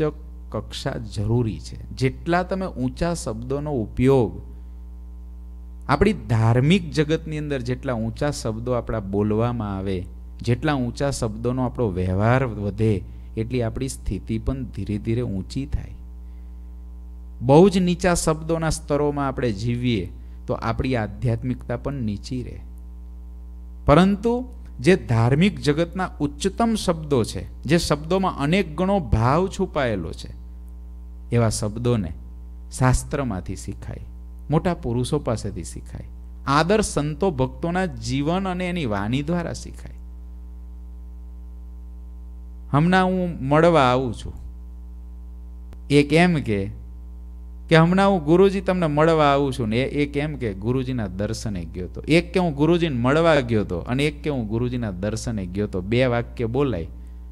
કક્ષા જરૂરી છે જેટલા તમે ઊંચા શબ્દોનો ઉપયોગ આપણી ધાર્મિક જગતની અંદર જેટલા ઊંચા શબ્દો આપણા બોલવામાં આવે જેટલા ઊંચા શબ્દોનો આપણો વ્યવહાર વધે એટલી આપણી સ્થિતિ પણ ધીરે ધીરે ઊંચી થાય બહુ જ નીચા શબ્દોના સ્તરોમાં આપણે જીવીએ તો આપણી આધ્યાત્મિકતા પણ નીચી રહે પરંતુ જે ધાર્મિક જગતના ઉચ્ચતમ શબ્દો છે જે શબ્દોમાં અનેક ગણો ભાવ છુપાયેલો છે એવા શબ્દોને શાસ્ત્રમાંથી શીખાય મોટા પુરુષો પાસેથી શીખાય આદર સંતો ભક્તોના જીવન અને એની વાણી દ્વારા શીખાય હમણાં હું મળવા આવું છું એક એમ કે કે હમણાં હું ગુરુજી તમને મળવા આવું છું ને એક એમ કે ગુરુજીના દર્શને ગયો હતો એક કે હું ગુરુજીને મળવા ગયો હતો અને એક કે હું ગુરુજીના દર્શને ગયો હતો બે વાક્ય બોલાય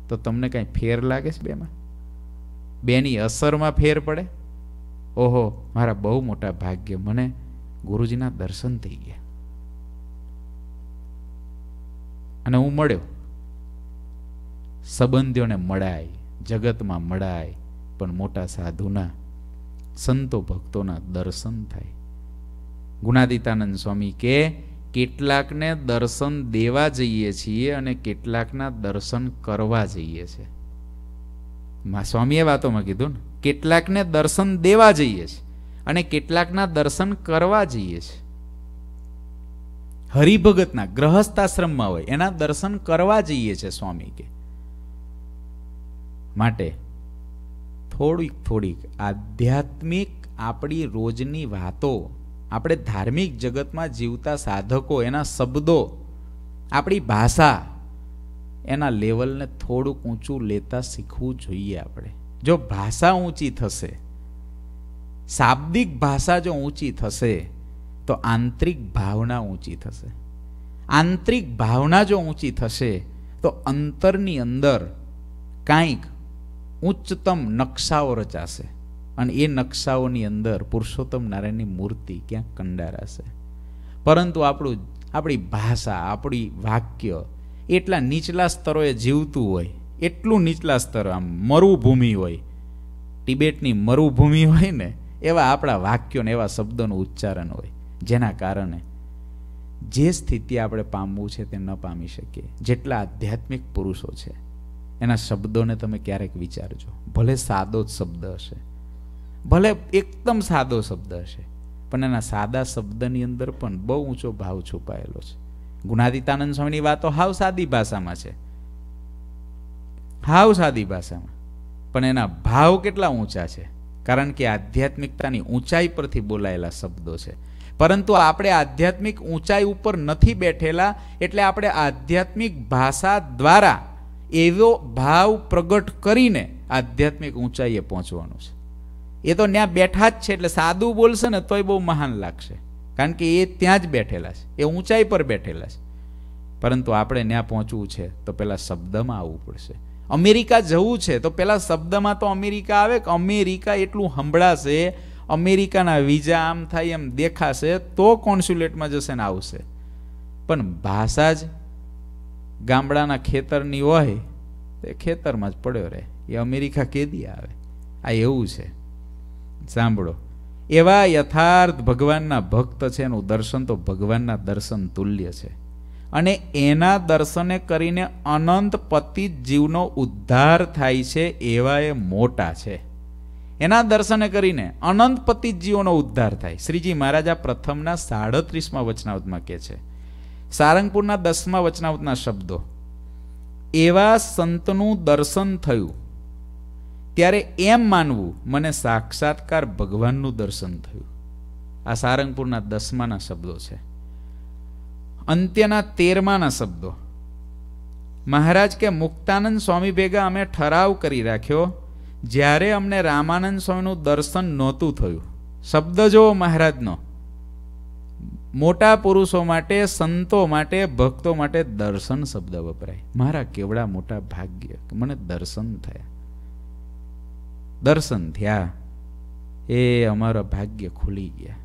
તો તમને કાંઈ ફેર લાગે છે બેમાં બેની અસરમાં ફેર પડે ઓહો મારા બહુ મોટા ભાગ્ય મને ગુરુજીના દર્શન થઈ ગયા અને હું મળ્યો સંબંધીઓને મળાય જગતમાં મળાય પણ મોટા સાધુના સંતો ભક્તોના દર્શન થાય ગુણાદિતાનંદ સ્વામી કે કેટલાકને દર્શન દેવા જઈએ છીએ અને કેટલાકના દર્શન કરવા જઈએ છીએ મા સ્વામીએ વાતોમાં કીધું ને કેટલાકને દર્શન દેવા જઈએ છીએ અને કેટલાકના દર્શન કરવા જઈએ છીએ હરિભગતના ગ્રહસ્થાશ્રમમાં હોય એના દર્શન કરવા જઈએ છે સ્વામી કે માટે થોડીક થોડીક આધ્યાત્મિક આપણી રોજની વાતો આપણે ધાર્મિક જગતમાં જીવતા સાધકો એના શબ્દો આપણી ભાષા એના લેવલને થોડુંક ઊંચું લેતા શીખવું જોઈએ આપણે જો ભાષા ઊંચી થશે શાબ્દિક ભાષા જો ઊંચી થશે તો આંતરિક ભાવના ઊંચી થશે આંતરિક ભાવના જો ઊંચી થશે તો અંતરની અંદર કાંઈક ઉચ્ચતમ નકશાઓ રચાશે અને એ નકશાઓની અંદર પુરુષોત્તમ નારાયણની મૂર્તિ ક્યાંક કંડારાશે પરંતુ આપણું આપણી ભાષા આપણી વાક્ય એટલા નીચલા સ્તરોએ જીવતું હોય એટલું નીચલા સ્તર આમ મરુભૂમિ હોય ટિબેટની મરુભૂમિ હોય ને એવા આપણા વાક્યોને એવા શબ્દોનું ઉચ્ચારણ હોય જેના કારણે જે સ્થિતિ આપણે પામવું છે તે ન પામી શકીએ જેટલા આધ્યાત્મિક પુરુષો છે એના શબ્દોને તમે ક્યારેક વિચારજો ભલે સાદો જ શબ્દ હશે ભલે એકદમ સાદો શબ્દ હશે પણ એના સાદા શબ્દની અંદર પણ બહુ ઊંચો ભાવ છુપાયેલો છે ગુણાદિતાનંદ સ્વામીની વાતો હાવ સાદી ભાષામાં છે હાવ સાદી ભાષામાં પણ એના ભાવ કેટલા ઊંચા છે કારણ કે આધ્યાત્મિકતાની ઊંચાઈ પરથી બોલાયેલા શબ્દો છે પરંતુ આપણે આધ્યાત્મિક ઊંચાઈ ઉપર નથી બેઠેલા એટલે આપણે આધ્યાત્મિક ભાષા દ્વારા એવો ભાવ પ્રગટ કરીને આધ્યાત્મિક ઊંચાઈએ પહોંચવાનું છે એ તો ત્યાં બેઠા જ છે એટલે સાદું બોલશે ને તોય બહુ મહાન લાગશે કારણ કે એ ત્યાં જ બેઠેલા છે એ ઊંચાઈ પર બેઠેલા છે પરંતુ આપણે ત્યાં પહોંચવું છે તો પહેલાં શબ્દમાં આવવું પડશે અમેરિકા જવું છે તો પહેલાં શબ્દમાં તો અમેરિકા આવે કે અમેરિકા એટલું સંભળાશે અમેરિકાના વિઝા આમ થાય એમ દેખાશે તો કોન્સ્યુલેટમાં જશે ને આવશે પણ ભાષા જ ગામડાના ખેતરની હોય તો એ ખેતરમાં જ પડ્યો રહે એ અમેરિકા કેદી આવે આ એવું છે સાંભળો એવા યથાર્થ ભગવાનના ભક્ત છે એનું દર્શન તો ભગવાનના દર્શન તુલ્ય છે અને એના દર્શને કરીને અનંત પતિત જીવનો ઉદ્ધાર થાય છે એવા એ મોટા છે એના દર્શને કરીને અનંત પતિત જીવોનો ઉદ્ધાર થાય શ્રીજી મહારાજા પ્રથમના સાડત્રીસમાં વચનાવતમાં કહે છે સારંગપુરના દસમા વચનાવતના શબ્દો એવા સંતનું દર્શન થયું ત્યારે એમ માનવું મને સાક્ષાત્કાર ભગવાનનું દર્શન થયું આ સારંગપુરના દસમાના શબ્દો છે અંત્યના તેરમાના શબ્દો મહારાજ કે મુક્તાનંદ સ્વામી ભેગા અમે ઠરાવ કરી રાખ્યો જ્યારે અમને રામાનંદ સ્વામીનું દર્શન નહોતું થયું શબ્દ જો મહારાજનો મોટા પુરુષો માટે સંતો માટે ભક્તો માટે દર્શન શબ્દ વપરાય મારા કેવડા મોટા ભાગ્ય મને દર્શન થયા દર્શન થયા એ અમારા ભાગ્ય ખુલી ગયા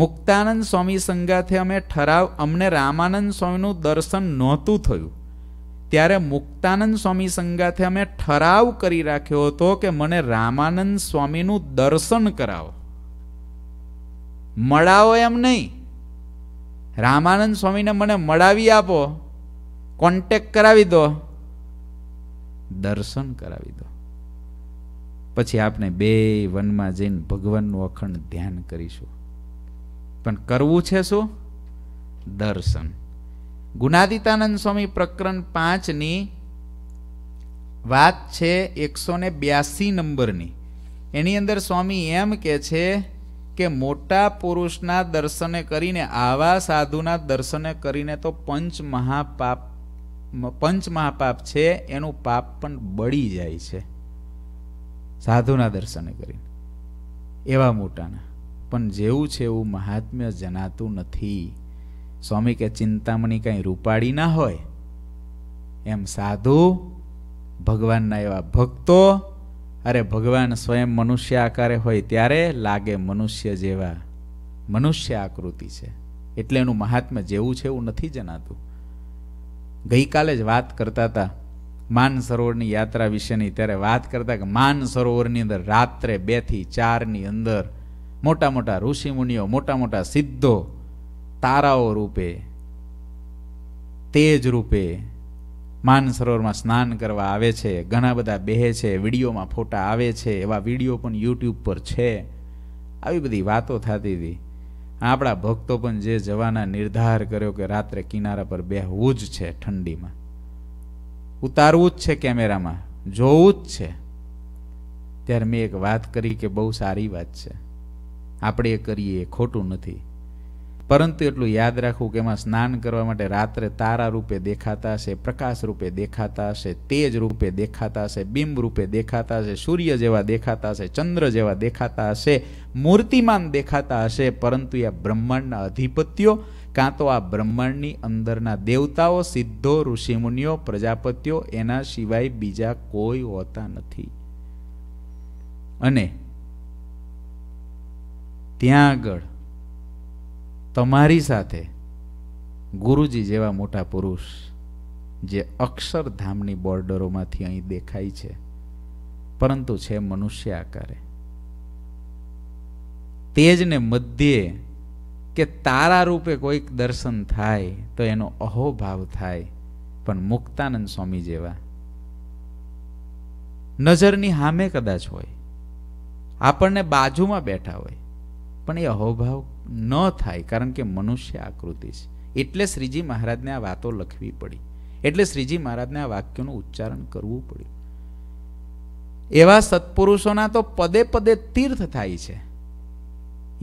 મુક્તાનંદ સ્વામી સંગાથે અમે ઠરાવ અમને રામાનંદ સ્વામીનું દર્શન નહોતું થયું ત્યારે મુક્તાનંદ સ્વામી સંગાથે અમે ઠરાવ કરી રાખ્યો હતો કે મને રામાનંદ સ્વામીનું દર્શન કરાવો મળાવો એમ નહીં રામાનંદ સ્વામીને મને મળાવી આપો કોન્ટેક કરાવી દો દર્શન કરાવી દો પછી આપણે બે વનમાં જઈને ભગવાનનું અખંડ ધ્યાન કરીશું પણ કરવું છે શું દર્શન ગુનાદિતાનંદ સ્વામી પ્રકરણ પાંચની વાત છે એકસો ને બ્યાસી નંબરની એની અંદર સ્વામી એમ કે છે કે મોટા પુરુષના દર્શને કરીને આવા સાધુના દર્શને કરીને તો પંચ મહાપાપ પંચ મહાપાપ છે એનું પાપ પણ બળી જાય છે સાધુના દર્શને કરીને એવા મોટાના પણ જેવું છે એવું મહાત્મ્ય જણાતું નથી સ્વામી કે ચિંતામણી કાંઈ રૂપાળી ના હોય એમ સાધુ ભગવાનના એવા ભક્તો અરે ભગવાન સ્વયં મનુષ્ય આકારે હોય ત્યારે લાગે મનુષ્ય જેવા મનુષ્ય આકૃતિ છે એટલે એનું મહાત્મ્ય જેવું છે એવું નથી જણાતું ગઈકાલે જ વાત કરતા હતા માન સરોવરની યાત્રા વિશેની ત્યારે વાત કરતા કે માન સરોવરની અંદર રાત્રે બેથી ચારની અંદર મોટા મોટા ઋષિમુનિઓ મોટા મોટા સિદ્ધો તારાઓ રૂપે તેજ રૂપે માનસરોવરમાં સ્નાન કરવા આવે છે ઘણા બધા બેહે છે વિડીયોમાં ફોટા આવે છે એવા વિડીયો પણ યુટ્યુબ પર છે આવી બધી વાતો થતી હતી આપણા ભક્તો પણ જે જવાના નિર્ધાર કર્યો કે રાત્રે કિનારા પર બેહવું જ છે ઠંડીમાં ઉતારવું જ છે કેમેરામાં જોવું જ છે ત્યારે મેં એક વાત કરી કે બહુ સારી વાત છે આપણે કરીએ એ ખોટું નથી પરંતુ એટલું યાદ રાખવું કે એમાં સ્નાન કરવા માટે રાત્રે તારા રૂપે દેખાતા હશે પ્રકાશ રૂપે દેખાતા હશે તેજ રૂપે દેખાતા હશે બિંબ રૂપે દેખાતા હશે સૂર્ય જેવા દેખાતા હશે ચંદ્ર જેવા દેખાતા હશે મૂર્તિમાન દેખાતા હશે પરંતુ આ બ્રહ્માંડના અધિપત્યો કાં તો આ બ્રહ્માંડની અંદરના દેવતાઓ સિદ્ધો ઋષિમુનિઓ પ્રજાપતિઓ એના સિવાય બીજા કોઈ હોતા નથી અને ત્યાં આગળ તમારી સાથે ગુરુજી જેવા મોટા પુરુષ જે અક્ષરધામની બોર્ડરોમાંથી અહીં દેખાય છે પરંતુ છે મનુષ્ય આકારે તેજને મધ્યે કે તારા રૂપે કોઈક દર્શન થાય તો એનો અહોભાવ થાય પણ મુક્તાનંદ સ્વામી જેવા નજરની હામે કદાચ હોય આપણને બાજુમાં બેઠા હોય પણ એ અહોભાવ ન થાય કારણ કે મનુષ્ય આકૃતિ છે એટલે શ્રીજી મહારાજને આ વાતો લખવી પડી એટલે શ્રીજી મહારાજને આ વાક્યનું ઉચ્ચારણ કરવું પડ્યું એવા સત્પુરુષોના તો પદે પદે તીર્થ થાય છે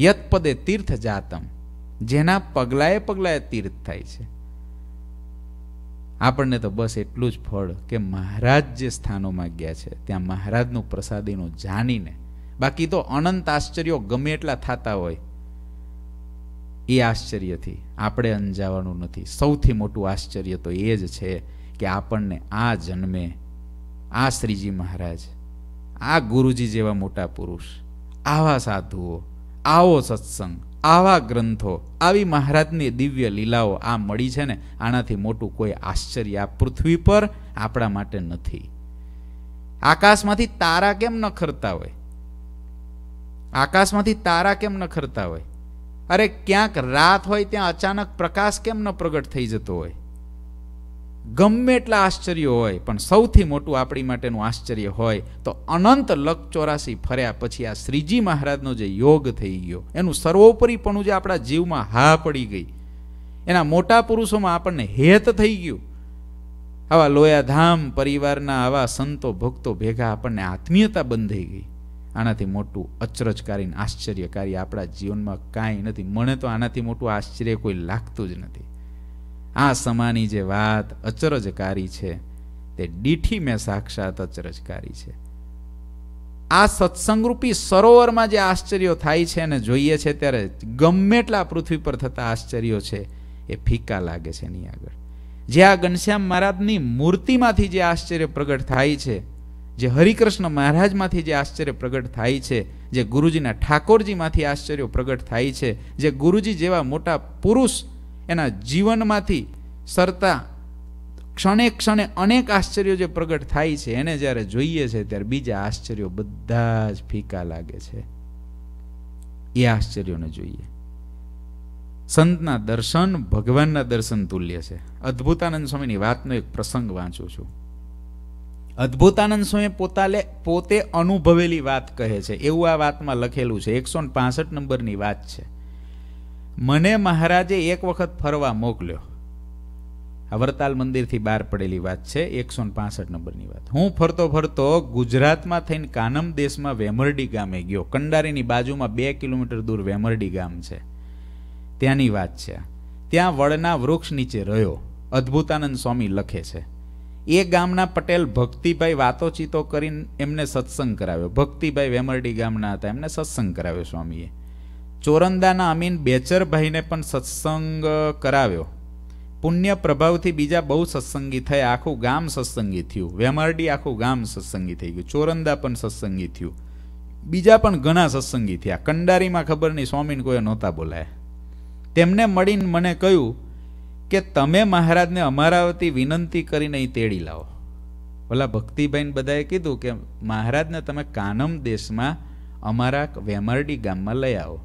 યત પદે તીર્થ જાતમ જેના પગલાએ પગલાએ તીર્થ થાય છે આપણને તો બસ એટલું જ ફળ કે મહારાજ જે સ્થાનોમાં ગયા છે ત્યાં મહારાજનું પ્રસાદીનું જાણીને બાકી તો અનંત આશ્ચર્યો ગમે એટલા થતા હોય એ આશ્ચર્યથી આપણે અંજાવાનું નથી સૌથી મોટું આશ્ચર્ય તો એ જ છે કે આપણને આ જન્મે આ શ્રીજી મહારાજ આ ગુરુજી જેવા મોટા પુરુષ આવા સાધુઓ આવો સત્સંગ આવા ગ્રંથો આવી મહારાજની દિવ્ય લીલાઓ આ મળી છે ને આનાથી મોટું કોઈ આશ્ચર્ય આ પૃથ્વી પર આપણા માટે નથી આકાશમાંથી તારા કેમ નખરતા હોય આકાશમાંથી તારા કેમ નખરતા હોય અરે ક્યાંક રાત હોય ત્યાં અચાનક પ્રકાશ કેમ ન પ્રગટ થઈ જતો હોય ગમે એટલા આશ્ચર્ય હોય પણ સૌથી મોટું આપણી માટેનું આશ્ચર્ય હોય તો અનંત લક ચોરાસી ફર્યા પછી આ શ્રીજી મહારાજનો જે યોગ થઈ ગયો એનું સર્વોપરીપણું જે આપણા જીવમાં હા પડી ગઈ એના મોટા પુરુષોમાં આપણને હેત થઈ ગયું આવા લોયાધામ પરિવારના આવા સંતો ભક્તો ભેગા આપણને આત્મીયતા બંધાઈ ગઈ આનાથી મોટું અચરજકારી આશ્ચર્યકારી આપણા જીવનમાં કાંઈ નથી મને તો આનાથી મોટું આશ્ચર્ય કોઈ લાગતું જ નથી આ સમાની જે વાત અચરજકારી છે તે ડીઠી મેં સાક્ષાત અચરજકારી છે આ સત્સંગરૂપી સરોવરમાં જે આશ્ચર્યો થાય છે અને જોઈએ છે ત્યારે ગમે એટલા પૃથ્વી પર થતા આશ્ચર્યો છે એ ફીકા લાગે છે એની આગળ જે આ ઘનશ્યામ મહારાજની મૂર્તિમાંથી જે આશ્ચર્ય પ્રગટ થાય છે જે હરિકૃષ્ણ મહારાજમાંથી જે આશ્ચર્ય પ્રગટ થાય છે જે ગુરુજીના ઠાકોરજીમાંથી આશ્ચર્યો પ્રગટ થાય છે જે ગુરુજી જેવા મોટા પુરુષ એના જીવનમાંથી સરતા ક્ષણે ક્ષણે અનેક આશ્ચર્યો જે પ્રગટ થાય છે એને જ્યારે જોઈએ છે ત્યારે બીજા આશ્ચર્યો બધા જ ફીકા લાગે છે એ આશ્ચર્યોને જોઈએ સંતના દર્શન ભગવાનના દર્શન તુલ્ય છે અદ્ભુતાનંદ સ્વામીની વાતનો એક પ્રસંગ વાંચું છું અદ્ભુતાનંદ સ્વામી પોતાલે પોતે અનુભવેલી વાત કહે છે એવું આ વાતમાં લખેલું છે એકસો પાસઠ નંબરની વાત છે મને મહારાજે એક વખત ફરવા મોકલ્યો આ મંદિરથી બહાર પડેલી વાત છે એકસો પાસઠ નંબરની વાત હું ફરતો ફરતો ગુજરાતમાં થઈને કાનમ દેશમાં વેમરડી ગામે ગયો કંડારીની બાજુમાં બે કિલોમીટર દૂર વેમરડી ગામ છે ત્યાંની વાત છે ત્યાં વડના વૃક્ષ નીચે રહ્યો અદ્ભુતાનંદ સ્વામી લખે છે એ ગામના પટેલ ભક્તિભાઈ વાતો વાતોચીતો કરીને એમને સત્સંગ કરાવ્યો ભક્તિભાઈ વેમરડી ગામના હતા એમને સત્સંગ કરાવ્યો સ્વામીએ ચોરંદાના અમીન બેચરભાઈને પણ સત્સંગ કરાવ્યો પુણ્ય પ્રભાવથી બીજા બહુ સત્સંગી થયા આખું ગામ સત્સંગી થયું વેમરડી આખું ગામ સત્સંગી થઈ ગયું ચોરંદા પણ સત્સંગી થયું બીજા પણ ઘણા સત્સંગી થયા કંડારીમાં ખબર નહીં સ્વામીને કોઈ નહોતા બોલાય તેમને મળીને મને કહ્યું કે તમે મહારાજને અમારા વતી વિનંતી કરીને અહીં તેડી લાવો ઓલા ભક્તિભાઈને બધાએ કીધું કે મહારાજને તમે કાનમ દેશમાં અમારા વેમરડી ગામમાં લઈ આવો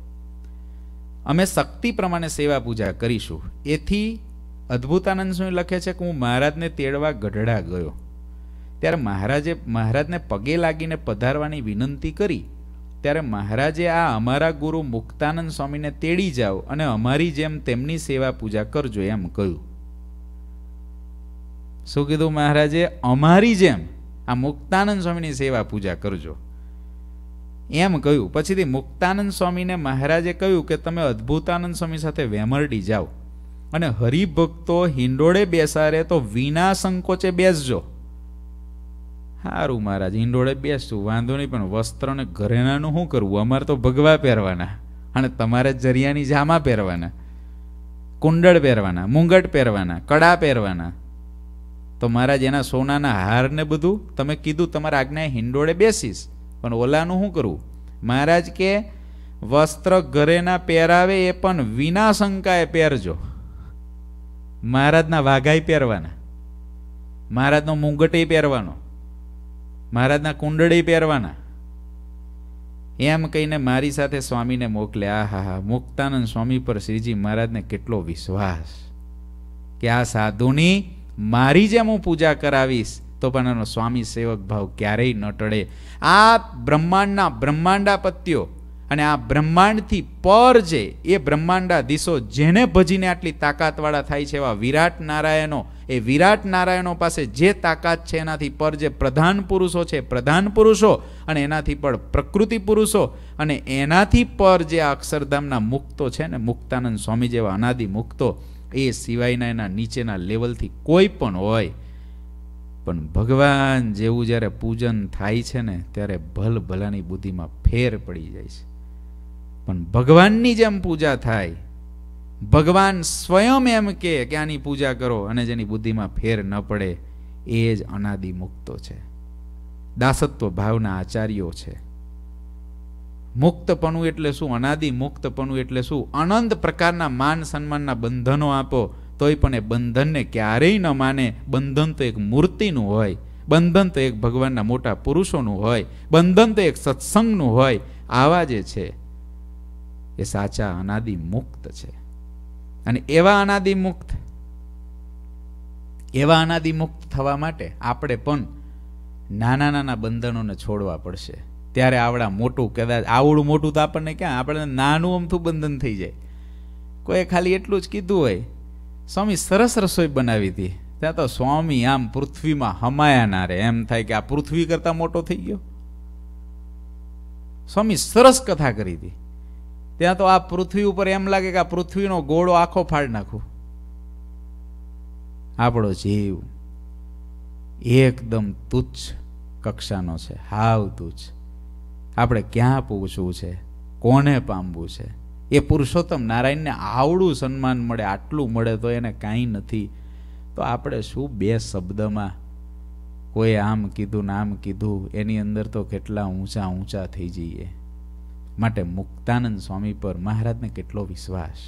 અમે શક્તિ પ્રમાણે સેવા પૂજા કરીશું એથી અદ્ભુતાનંદ સ્વામી લખે છે કે હું મહારાજને તેડવા ગઢડા ગયો ત્યારે મહારાજે મહારાજને પગે લાગીને પધારવાની વિનંતી કરી ત્યારે મહારાજે આ અમારા ગુરુ મુક્તાનંદ સ્વામીને તેડી જાઓ અને અમારી જેમ તેમની સેવા પૂજા કરજો એમ કહ્યું શું કીધું મહારાજે અમારી જેમ આ મુક્તાનંદ સ્વામીની સેવા પૂજા કરજો એમ કહ્યું પછીથી મુક્તાનંદ સ્વામીને મહારાજે કહ્યું કે તમે અદ્ભુતાનંદ સ્વામી સાથે વેમરડી જાઓ અને હરિભક્તો હિંડોળે બેસારે તો વિના સંકોચે બેસજો સારું મહારાજ ઈંડોળે બેસું વાંધો નહીં પણ વસ્ત્ર ને ઘરેણાનું શું કરવું અમારે તો ભગવા પહેરવાના અને તમારે જરિયાની જામા પહેરવાના કુંડળ પહેરવાના મુંગટ પહેરવાના કડા પહેરવાના તો મહારાજ એના સોનાના હાર ને બધું તમે કીધું તમારા આજ્ઞાએ હિંડોળે બેસીશ પણ ઓલાનું શું કરવું મહારાજ કે વસ્ત્ર ઘરેના પહેરાવે એ પણ વિના શંકાએ પહેરજો મહારાજના વાઘાઈ પહેરવાના મહારાજનો મુંગટ એ પહેરવાનો મહારાજના કુંડળી પહેરવાના એમ કહીને મારી સાથે સ્વામીને મોકલ્યા હા હા મુક્તાનંદ સ્વામી પર શ્રીજી મહારાજને કેટલો વિશ્વાસ કે આ સાધુની મારી જેમ હું પૂજા કરાવીશ તો પણ એનો સ્વામી સેવક ભાવ ક્યારેય ન ટળે આ બ્રહ્માંડના બ્રહ્માંડાપત્યો અને આ બ્રહ્માંડથી પર જે એ બ્રહ્માંડાધીશો જેને ભજીને આટલી તાકાતવાળા થાય છે એવા વિરાટ નારાયણો એ વિરાટ નારાયણો પાસે જે તાકાત છે એનાથી પર જે પ્રધાન પુરુષો છે પ્રધાન પુરુષો અને એનાથી પર પ્રકૃતિ પુરુષો અને એનાથી પર જે આ અક્ષરધામના મુક્તો છે ને મુક્તાનંદ સ્વામી જેવા અનાદિ મુક્તો એ સિવાયના એના નીચેના લેવલથી કોઈ પણ હોય પણ ભગવાન જેવું જ્યારે પૂજન થાય છે ને ત્યારે ભલ ભલાની બુદ્ધિમાં ફેર પડી જાય છે પણ ભગવાનની જેમ પૂજા થાય ભગવાન સ્વયં એમ કે આની પૂજા કરો અને જેની બુદ્ધિમાં ફેર ન પડે એ જ અનાદિ મુક્તો છે દાસત્વ ભાવના આચાર્યો છે મુક્તપણું એટલે શું અનાદિ મુક્તપણું એટલે શું અનંત પ્રકારના માન સન્માનના બંધનો આપો તોય પણ એ બંધનને ક્યારેય ન માને બંધન તો એક મૂર્તિનું હોય બંધન તો એક ભગવાનના મોટા પુરુષોનું હોય બંધન તો એક સત્સંગનું હોય આવા જે છે એ સાચા અનાદિ મુક્ત છે અને એવા અનાદિ મુક્ત એવા અનાદિ મુક્ત થવા માટે આપણે પણ નાના નાના બંધનોને છોડવા પડશે ત્યારે આવડા મોટું કદાચ આવડું મોટું તો આપણને ક્યાં આપણે નાનું અમથું બંધન થઈ જાય કોઈએ ખાલી એટલું જ કીધું હોય સ્વામી સરસ રસોઈ બનાવી હતી ત્યાં તો સ્વામી આમ પૃથ્વીમાં હમાયા ના રહે એમ થાય કે આ પૃથ્વી કરતાં મોટો થઈ ગયો સ્વામી સરસ કથા કરી હતી ત્યાં તો આ પૃથ્વી ઉપર એમ લાગે કે આ પૃથ્વીનો ગોળો આખો ફાડી નાખું આપણો જીવ એકદમ તુચ્છ કક્ષાનો છે હાવ તુચ્છ આપણે ક્યાં પૂછવું છે કોને પામવું છે એ પુરુષોત્તમ નારાયણને આવડું સન્માન મળે આટલું મળે તો એને કાંઈ નથી તો આપણે શું બે શબ્દમાં કોઈ આમ કીધું નામ કીધું એની અંદર તો કેટલા ઊંચા ઊંચા થઈ જઈએ માટે મુક્તાનંદ સ્વામી પર મહારાજને કેટલો વિશ્વાસ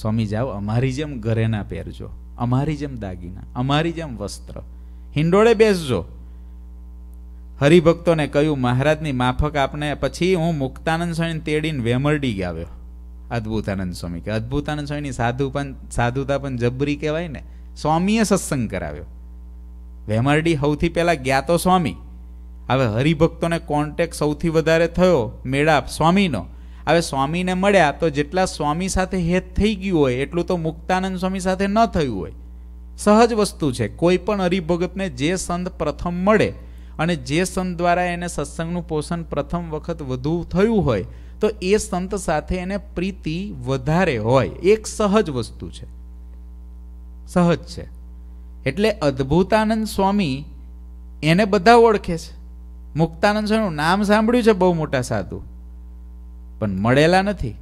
સ્વામી જાઓ અમારી જેમ ઘરેના પહેરજો અમારી જેમ દાગીના અમારી જેમ વસ્ત્ર હિંડોળે બેસજો હરિભક્તોને કહ્યું મહારાજની માફક આપને પછી હું મુક્તાનંદ સ્વામીને તેડીને વેમરડી ગાવ્યો અદ્ભુતાનંદ સ્વામી કે અદ્ભુતાનંદ સ્વામીની સાધુ પણ સાધુતા પણ જબરી કહેવાય ને સ્વામીએ સત્સંગ કરાવ્યો વેમરડી સૌથી પહેલાં ગયા તો સ્વામી હવે હરિભક્તોને કોન્ટેક સૌથી વધારે થયો મેળાપ સ્વામીનો હવે સ્વામીને મળ્યા તો જેટલા સ્વામી સાથે હેત થઈ ગયું હોય એટલું તો મુક્તાનંદ સ્વામી સાથે ન થયું હોય સહજ વસ્તુ છે કોઈ પણ હરિભગતને જે સંત પ્રથમ મળે અને જે સંત દ્વારા એને સત્સંગનું પોષણ પ્રથમ વખત વધુ થયું હોય તો એ સંત સાથે એને પ્રીતિ વધારે હોય એક સહજ વસ્તુ છે સહજ છે એટલે અદ્ભુતાનંદ સ્વામી એને બધા ઓળખે છે મુક્તાનંદ સ્વામીનું નામ સાંભળ્યું છે બહુ મોટા સાધુ પણ મળેલા નથી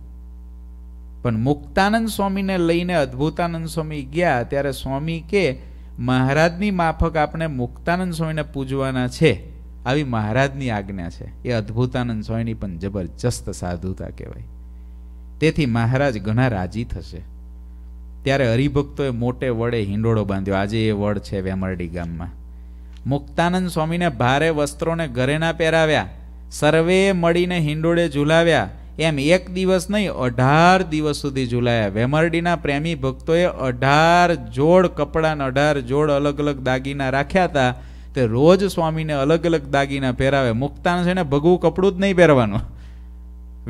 પણ મુક્તાનંદ સ્વામીને લઈને અદ્ભુતાનંદ સ્વામી ગયા ત્યારે સ્વામી કે મહારાજની માફક આપણે મુક્તાનંદ સ્વામીને પૂજવાના છે આવી મહારાજની આજ્ઞા છે એ અદ્ભુતાનંદ સ્વામીની પણ જબરજસ્ત સાધુતા કહેવાય તેથી મહારાજ ઘણા રાજી થશે ત્યારે હરિભક્તોએ મોટે વડે હિંડોળો બાંધ્યો આજે એ વડ છે વેમરડી ગામમાં મુક્તાનંદ સ્વામીને ભારે વસ્ત્રોને ઘરેના પહેરાવ્યા સર્વે મળીને હિંડોળે ઝૂલાવ્યા એમ એક દિવસ નહીં અઢાર દિવસ સુધી ઝૂલાયા વેમરડીના પ્રેમી ભક્તોએ અઢાર જોડ કપડાને અઢાર જોડ અલગ અલગ દાગીના રાખ્યા હતા તે રોજ સ્વામીને અલગ અલગ દાગીના પહેરાવે મુક્તાનંદ છે ને ભગવું કપડું જ નહીં પહેરવાનું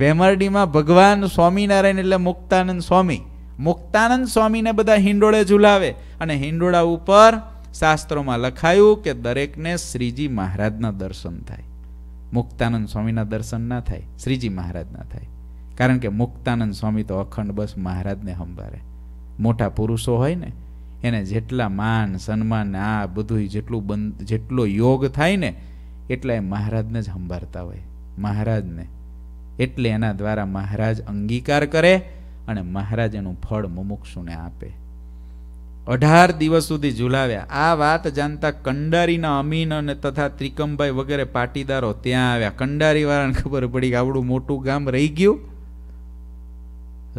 વેમરડીમાં ભગવાન સ્વામિનારાયણ એટલે મુક્તાનંદ સ્વામી મુક્તાનંદ સ્વામીને બધા હિંડોળે ઝૂલાવે અને હિંડોળા ઉપર શાસ્ત્રોમાં લખાયું કે દરેકને શ્રીજી મહારાજના દર્શન થાય મુક્તાનંદ સ્વામીના દર્શન ના થાય શ્રીજી મહારાજના થાય કારણ કે મુક્તાનંદ સ્વામી તો અખંડ બસ મહારાજને સંભાળે મોટા પુરુષો હોય ને એને જેટલા માન સન્માન આ બધું જેટલું બંધ જેટલો યોગ થાય ને એટલા એ મહારાજને જ સંભાળતા હોય મહારાજને એટલે એના દ્વારા મહારાજ અંગીકાર કરે અને મહારાજ એનું ફળ મુમુક્ષુને આપે અઢાર દિવસ સુધી ઝુલાવ્યા આ વાત જાણતા કંડારીના અમીન અને તથા ત્રિકમભાઈ વગેરે પાટીદારો ત્યાં આવ્યા કંડારીવાળાને ખબર પડી કે આવડું મોટું ગામ રહી ગયું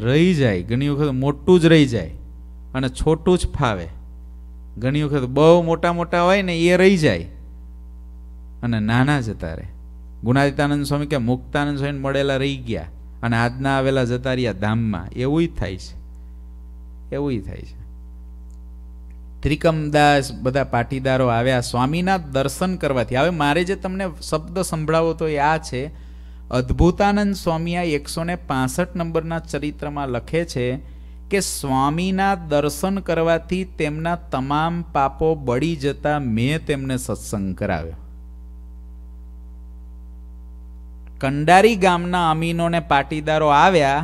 રહી જાય ઘણી વખત મોટું જ રહી જાય અને છોટું જ ફાવે ઘણી વખત બહુ મોટા મોટા હોય ને એ રહી જાય અને નાના જતા રહે ગુણાદિતાનંદ સ્વામી કે મુક્તાનંદ સ્વામી મળેલા રહી ગયા અને આજના આવેલા જતા રહ્યા ધામમાં એવું થાય છે એવું થાય છે ત્રિકમદાસ બધા પાટીદારો આવ્યા સ્વામીના દર્શન કરવાથી હવે મારે જે તમને શબ્દ સંભળાવો તો એ આ છે અદ્ભુતાનંદ સ્વામી આ એકસો ને પાસઠ નંબરના ચરિત્રમાં લખે છે કે સ્વામીના દર્શન કરવાથી તેમના તમામ પાપો બળી જતા મેં તેમને સત્સંગ કરાવ્યો કંડારી ગામના અમીનોને પાટીદારો આવ્યા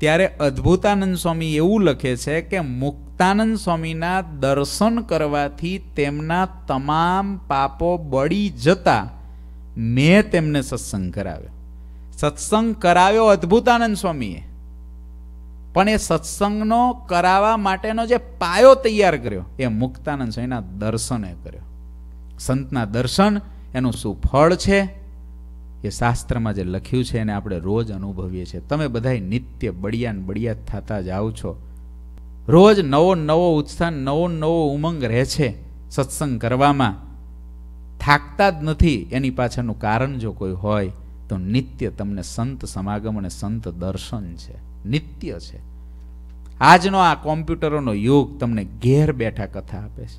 ત્યારે અદ્ભુતાનંદ સ્વામી એવું લખે છે કે મુક્તાનંદ સ્વામીના દર્શન કરવાથી તેમના તમામ પાપો બળી જતા મેં તેમને સત્સંગ કરાવ્યો સત્સંગ કરાવ્યો અદ્ભુતાનંદ સ્વામીએ પણ એ સત્સંગનો કરાવવા માટેનો જે પાયો તૈયાર કર્યો એ મુક્તાનંદ સ્વામીના દર્શને કર્યો સંતના દર્શન એનું શું ફળ છે એ શાસ્ત્રમાં જે લખ્યું છે એને આપણે રોજ અનુભવીએ છીએ તમે બધાય નિત્ય બળિયાન બળિયા થતા જાઓ છો રોજ નવો નવો ઉત્સાહ નવો નવો ઉમંગ રહે છે સત્સંગ કરવામાં થાકતા જ નથી એની પાછળનું કારણ જો કોઈ હોય તો નિત્ય તમને સંત સમાગમ અને સંત દર્શન છે નિત્ય છે આજનો આ કોમ્પ્યુટરોનો યુગ તમને ઘેર બેઠા કથા આપે છે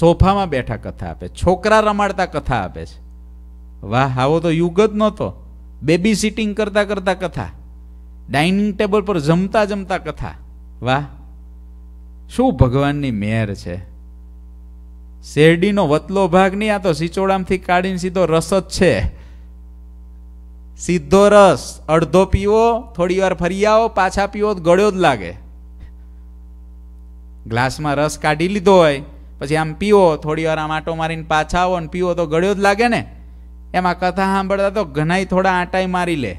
સોફામાં બેઠા કથા આપે છોકરા રમાડતા કથા આપે છે વાહ આવો તો યુગ જ નહોતો બેબી સિટિંગ કરતાં કરતાં કથા ડાઇનિંગ ટેબલ પર જમતા જમતા કથા વાહ શું ભગવાનની મેર છે શેરડીનો વતલો ભાગ નહીં આ તો સિચોડામથી કાઢીને સીધો રસ જ છે સીધો રસ અડધો પીવો થોડી વાર ફરી આવો પાછા પીવો ગળ્યો જ લાગે ગ્લાસમાં રસ કાઢી લીધો હોય પછી આમ પીવો થોડી વાર આમ આટો મારીને પાછા આવો ને પીવો તો ગળ્યો જ લાગે ને એમાં કથા સાંભળતા તો ઘણાય થોડા આંટાઈ મારી લે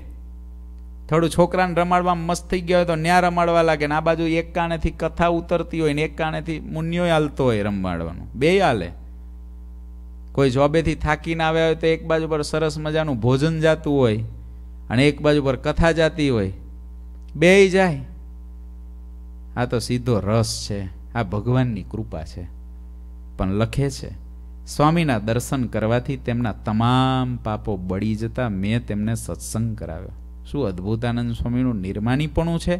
થોડું છોકરાને રમાડવા મસ્ત થઈ ગયા હોય તો ન્યા રમાડવા લાગે ને આ બાજુ એક કાણેથી કથા ઉતરતી હોય ને એક કાણેથી મુન્યો હાલતો હોય રમાડવાનું બે હાલે કોઈ જોબેથી થાકીને આવ્યા હોય તો એક બાજુ પર સરસ મજાનું ભોજન જાતું હોય અને એક બાજુ પર કથા જાતી હોય બે જાય આ તો સીધો રસ છે આ ભગવાનની કૃપા છે પણ લખે છે સ્વામીના દર્શન કરવાથી તેમના તમામ પાપો બળી જતા મેં તેમને સત્સંગ કરાવ્યો શું અદ્ભુતાનંદ સ્વામીનું નિર્માણીપણું છે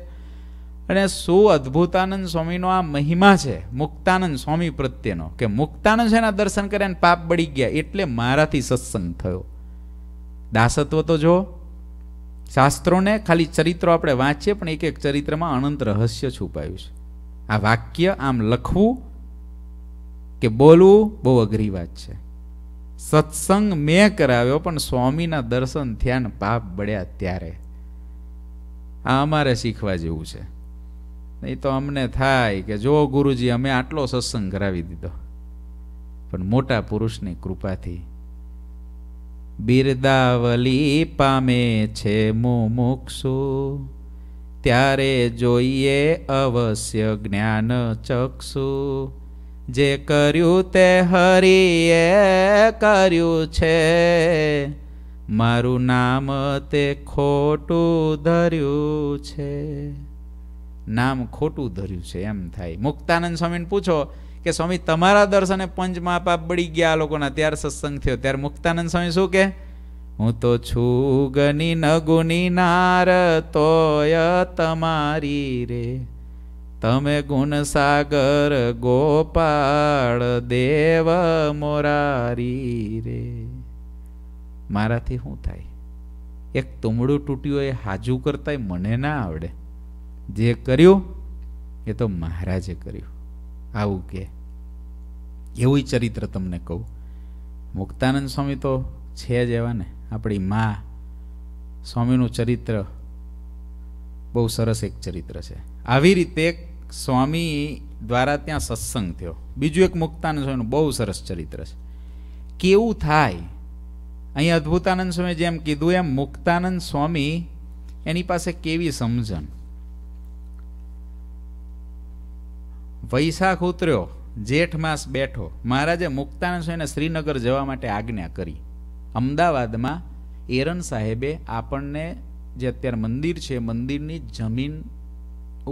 અને શું અદ્ભુતાનંદ સ્વામીનો આ મહિમા છે મુક્તાનંદ સ્વામી પ્રત્યેનો કે મુક્તાનંદ છે એના દર્શન કર્યા અને પાપ બળી ગયા એટલે મારાથી સત્સંગ થયો દાસત્વ તો જો શાસ્ત્રોને ખાલી ચરિત્રો આપણે વાંચીએ પણ એક એક ચરિત્રમાં અનંત રહસ્ય છુપાયું છે આ વાક્ય આમ લખવું કે બોલવું બહુ અઘરી વાત છે સત્સંગ મેં કરાવ્યો પણ સ્વામીના દર્શન થયા પાપ બળ્યા ત્યારે આ અમારે શીખવા જેવું છે નહીં તો અમને થાય કે જો ગુરુજી અમે આટલો સત્સંગ કરાવી દીધો પણ મોટા પુરુષની કૃપાથી બિરદાવલી પામે છે મુમુક્ષુ ત્યારે જોઈએ અવશ્ય જ્ઞાન ચક્ષુ જે કર્યું તે હરિએ કર્યું છે મારું નામ તે ખોટું ધર્યું છે નામ ખોટું ધર્યું છે એમ થાય મુક્તાનંદ સ્વામીને પૂછો કે સ્વામી તમારા દર્શને પંચ મહાપાપ બળી ગયા લોકોના ત્યારે સત્સંગ થયો ત્યારે મુક્તાનંદ સ્વામી શું કે હું તો છું ગની ન નાર તોય તમારી રે તમે ગુણસાગર ગોપાળ દેવ મોરારી રે મારાથી શું થાય એક તુમડું તૂટ્યું એ હાજુ કરતા મને ના આવડે જે કર્યું એ તો મહારાજે કર્યું આવું કે એવું ચરિત્ર તમને કહું મુક્તાનંદ સ્વામી તો છે જ એવા ને આપણી મા સ્વામીનું ચરિત્ર બહુ સરસ એક ચરિત્ર છે આવી રીતે સ્વામી દ્વારા ત્યાં સત્સંગ થયો બીજું એક મુક્તાનંદ સ્વામીનું બહુ સરસ ચરિત્ર છે કેવું થાય અહીં અદ્ભુતાનંદ સ્વામી જેમ કીધું એમ મુક્તાનંદ સ્વામી એની પાસે કેવી સમજણ વૈશાખ ઉતર્યો જેઠ માસ બેઠો મહારાજે મુક્તાનંદ સ્વામીને શ્રીનગર જવા માટે આજ્ઞા કરી અમદાવાદમાં એરન સાહેબે આપણને જે અત્યારે મંદિર છે મંદિરની જમીન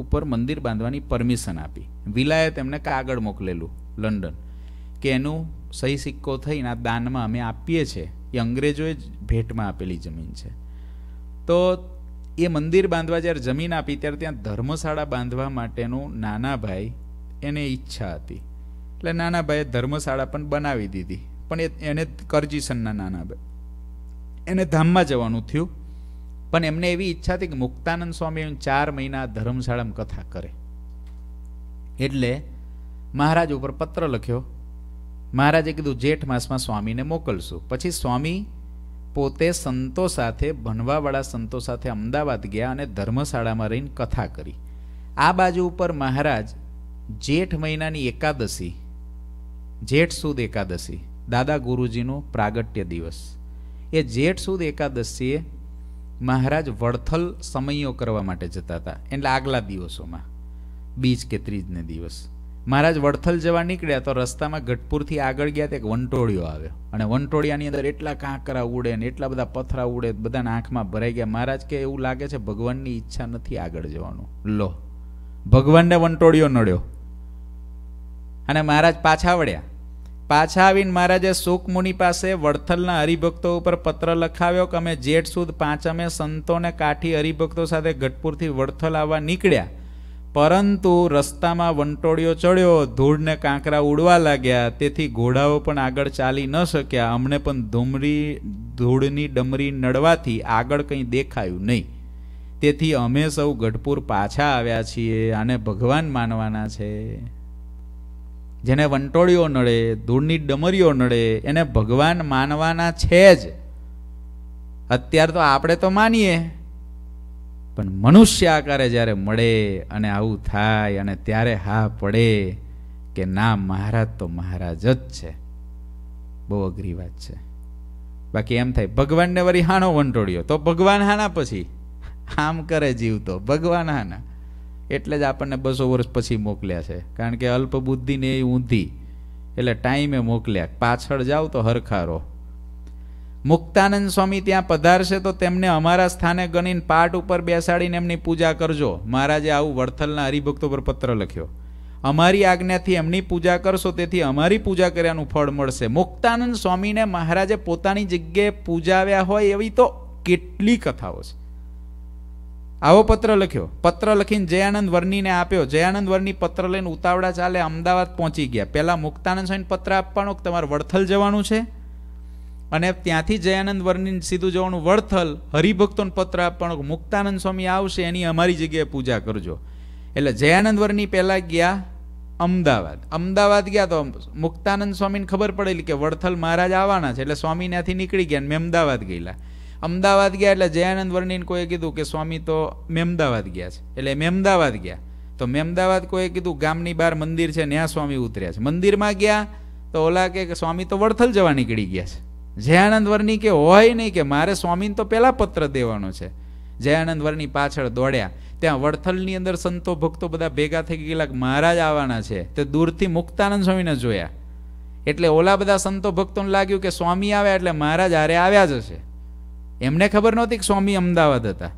ઉપર મંદિર બાંધવાની પરમિશન આપી વિલાએ તેમને કાગળ મોકલેલું લંડન કે એનું સહી સિક્કો થઈને આ દાનમાં અમે આપીએ છીએ એ અંગ્રેજોએ જ ભેટમાં આપેલી જમીન છે તો એ મંદિર બાંધવા જ્યારે જમીન આપી ત્યારે ત્યાં ધર્મશાળા બાંધવા માટેનું નાના ભાઈ એને ઈચ્છા હતી એટલે નાના ભાઈએ ધર્મશાળા પણ બનાવી દીધી પણ એ એને કરજીસનના નાના ભાઈ એને ધામમાં જવાનું થયું પણ એમને એવી ઈચ્છા હતી કે મુક્તાનંદ સ્વામી ચાર મહિના ધર્મશાળામાં કથા કરે એટલે મહારાજ ઉપર પત્ર લખ્યો મહારાજે કીધું જેઠ માસમાં સ્વામીને મોકલશું પછી સ્વામી પોતે સંતો સાથે ભણવાવાળા સંતો સાથે અમદાવાદ ગયા અને ધર્મશાળામાં રહીને કથા કરી આ બાજુ ઉપર મહારાજ જેઠ મહિનાની એકાદશી જેઠ સુદ એકાદશી દાદા ગુરુજીનો પ્રાગટ્ય દિવસ એ જેઠ સુદ એકાદશીએ મહારાજ વડથલ સમયો કરવા માટે જતા હતા એટલે આગલા દિવસોમાં બીજ કે ત્રીજને દિવસ મહારાજ વડથલ જવા નીકળ્યા તો રસ્તામાં ગઢપુરથી આગળ ગયા તો એક વંટોળિયો આવ્યો અને વંટોળિયાની અંદર એટલા કાંકરા ઉડે ને એટલા બધા પથરા ઉડે બધાના આંખમાં ભરાઈ ગયા મહારાજ કે એવું લાગે છે ભગવાનની ઈચ્છા નથી આગળ જવાનું લો ભગવાનને વંટોળિયો નડ્યો અને મહારાજ પાછા વળ્યા પાછા આવીને મહારાજે સુખમુનિ પાસે વડથલના હરિભક્તો ઉપર પત્ર લખાવ્યો કે અમે જેઠ સુદ પાંચમે સંતોને કાઠી હરિભક્તો સાથે ગઢપુરથી વડથલ આવવા નીકળ્યા પરંતુ રસ્તામાં વંટોળિયો ચડ્યો ધૂળને કાંકરા ઉડવા લાગ્યા તેથી ઘોડાઓ પણ આગળ ચાલી ન શક્યા અમને પણ ધૂમરી ધૂળની ડમરી નડવાથી આગળ કંઈ દેખાયું નહીં તેથી અમે સૌ ગઢપુર પાછા આવ્યા છીએ આને ભગવાન માનવાના છે જેને વંટોળીઓ નડે ધૂળની ડમરીઓ નડે એને ભગવાન માનવાના છે જ અત્યાર તો આપણે તો માનીએ પણ મનુષ્ય આકારે જ્યારે મળે અને આવું થાય અને ત્યારે હા પડે કે ના મહારાજ તો મહારાજ જ છે બહુ અઘરી વાત છે બાકી એમ થાય ભગવાનને વળી હાણો વંટોળ્યો તો ભગવાન હાના પછી આમ કરે જીવ તો ભગવાન હાના એટલે જ આપણને બસો વર્ષ પછી મોકલ્યા છે કારણ કે અલ્પબુદ્ધિ ને એ ઊંધી એટલે ટાઈમે મોકલ્યા પાછળ જાઓ તો હરખારો મુક્તાનંદ સ્વામી ત્યાં પધારશે તો તેમને અમારા સ્થાને ગણીને પાટ ઉપર બેસાડીને એમની પૂજા કરજો મહારાજે આવું વડથલના હરિભક્તો પર પત્ર લખ્યો અમારી આજ્ઞાથી એમની પૂજા કરશો તેથી અમારી પૂજા કર્યાનું ફળ મળશે મુક્તાનંદ સ્વામીને મહારાજે પોતાની જગ્યાએ પૂજાવ્યા હોય એવી તો કેટલી કથાઓ છે આવો પત્ર લખ્યો પત્ર લખીને જયાનંદ વર્ણીને આપ્યો જયાનંદ વર્ની પત્ર લઈને ઉતાવળા ચાલે અમદાવાદ પહોંચી ગયા પહેલાં મુક્તાનંદ સ્વામીને પત્ર આપવાનો કે તમારે વડથલ જવાનું છે અને ત્યાંથી જયાનંદ વર્નીને સીધું જવાનું વડથલ હરિભક્તોને પત્ર આપવાનો મુક્તાનંદ સ્વામી આવશે એની અમારી જગ્યાએ પૂજા કરજો એટલે જયાનંદ વર્ણી પહેલાં ગયા અમદાવાદ અમદાવાદ ગયા તો મુક્તાનંદ સ્વામીને ખબર પડેલી કે વડથલ મહારાજ આવવાના છે એટલે સ્વામી ત્યાંથી નીકળી ગયા ને મેં અમદાવાદ ગયેલા અમદાવાદ ગયા એટલે જયાનંદ વર્ણીને કોઈએ કીધું કે સ્વામી તો મેમદાવાદ ગયા છે એટલે મેં અમદાવાદ ગયા તો મેમદાવાદ કોઈએ કીધું ગામની બહાર મંદિર છે ત્યાં સ્વામી ઉતર્યા છે મંદિરમાં ગયા તો ઓલા કે સ્વામી તો વડથલ જવા નીકળી ગયા છે જયાનંદ વર્ણી કે હોય નહીં કે મારે સ્વામીને તો પહેલાં પત્ર દેવાનો છે જયાનંદ વર્ણી પાછળ દોડ્યા ત્યાં વડથલની અંદર સંતો ભક્તો બધા ભેગા થઈ ગયેલા મહારાજ આવવાના છે તે દૂરથી મુક્તાનંદ સ્વામીને જોયા એટલે ઓલા બધા સંતો ભક્તોને લાગ્યું કે સ્વામી આવ્યા એટલે મહારાજ આરે આવ્યા જ હશે એમને ખબર નહોતી કે સ્વામી અમદાવાદ હતા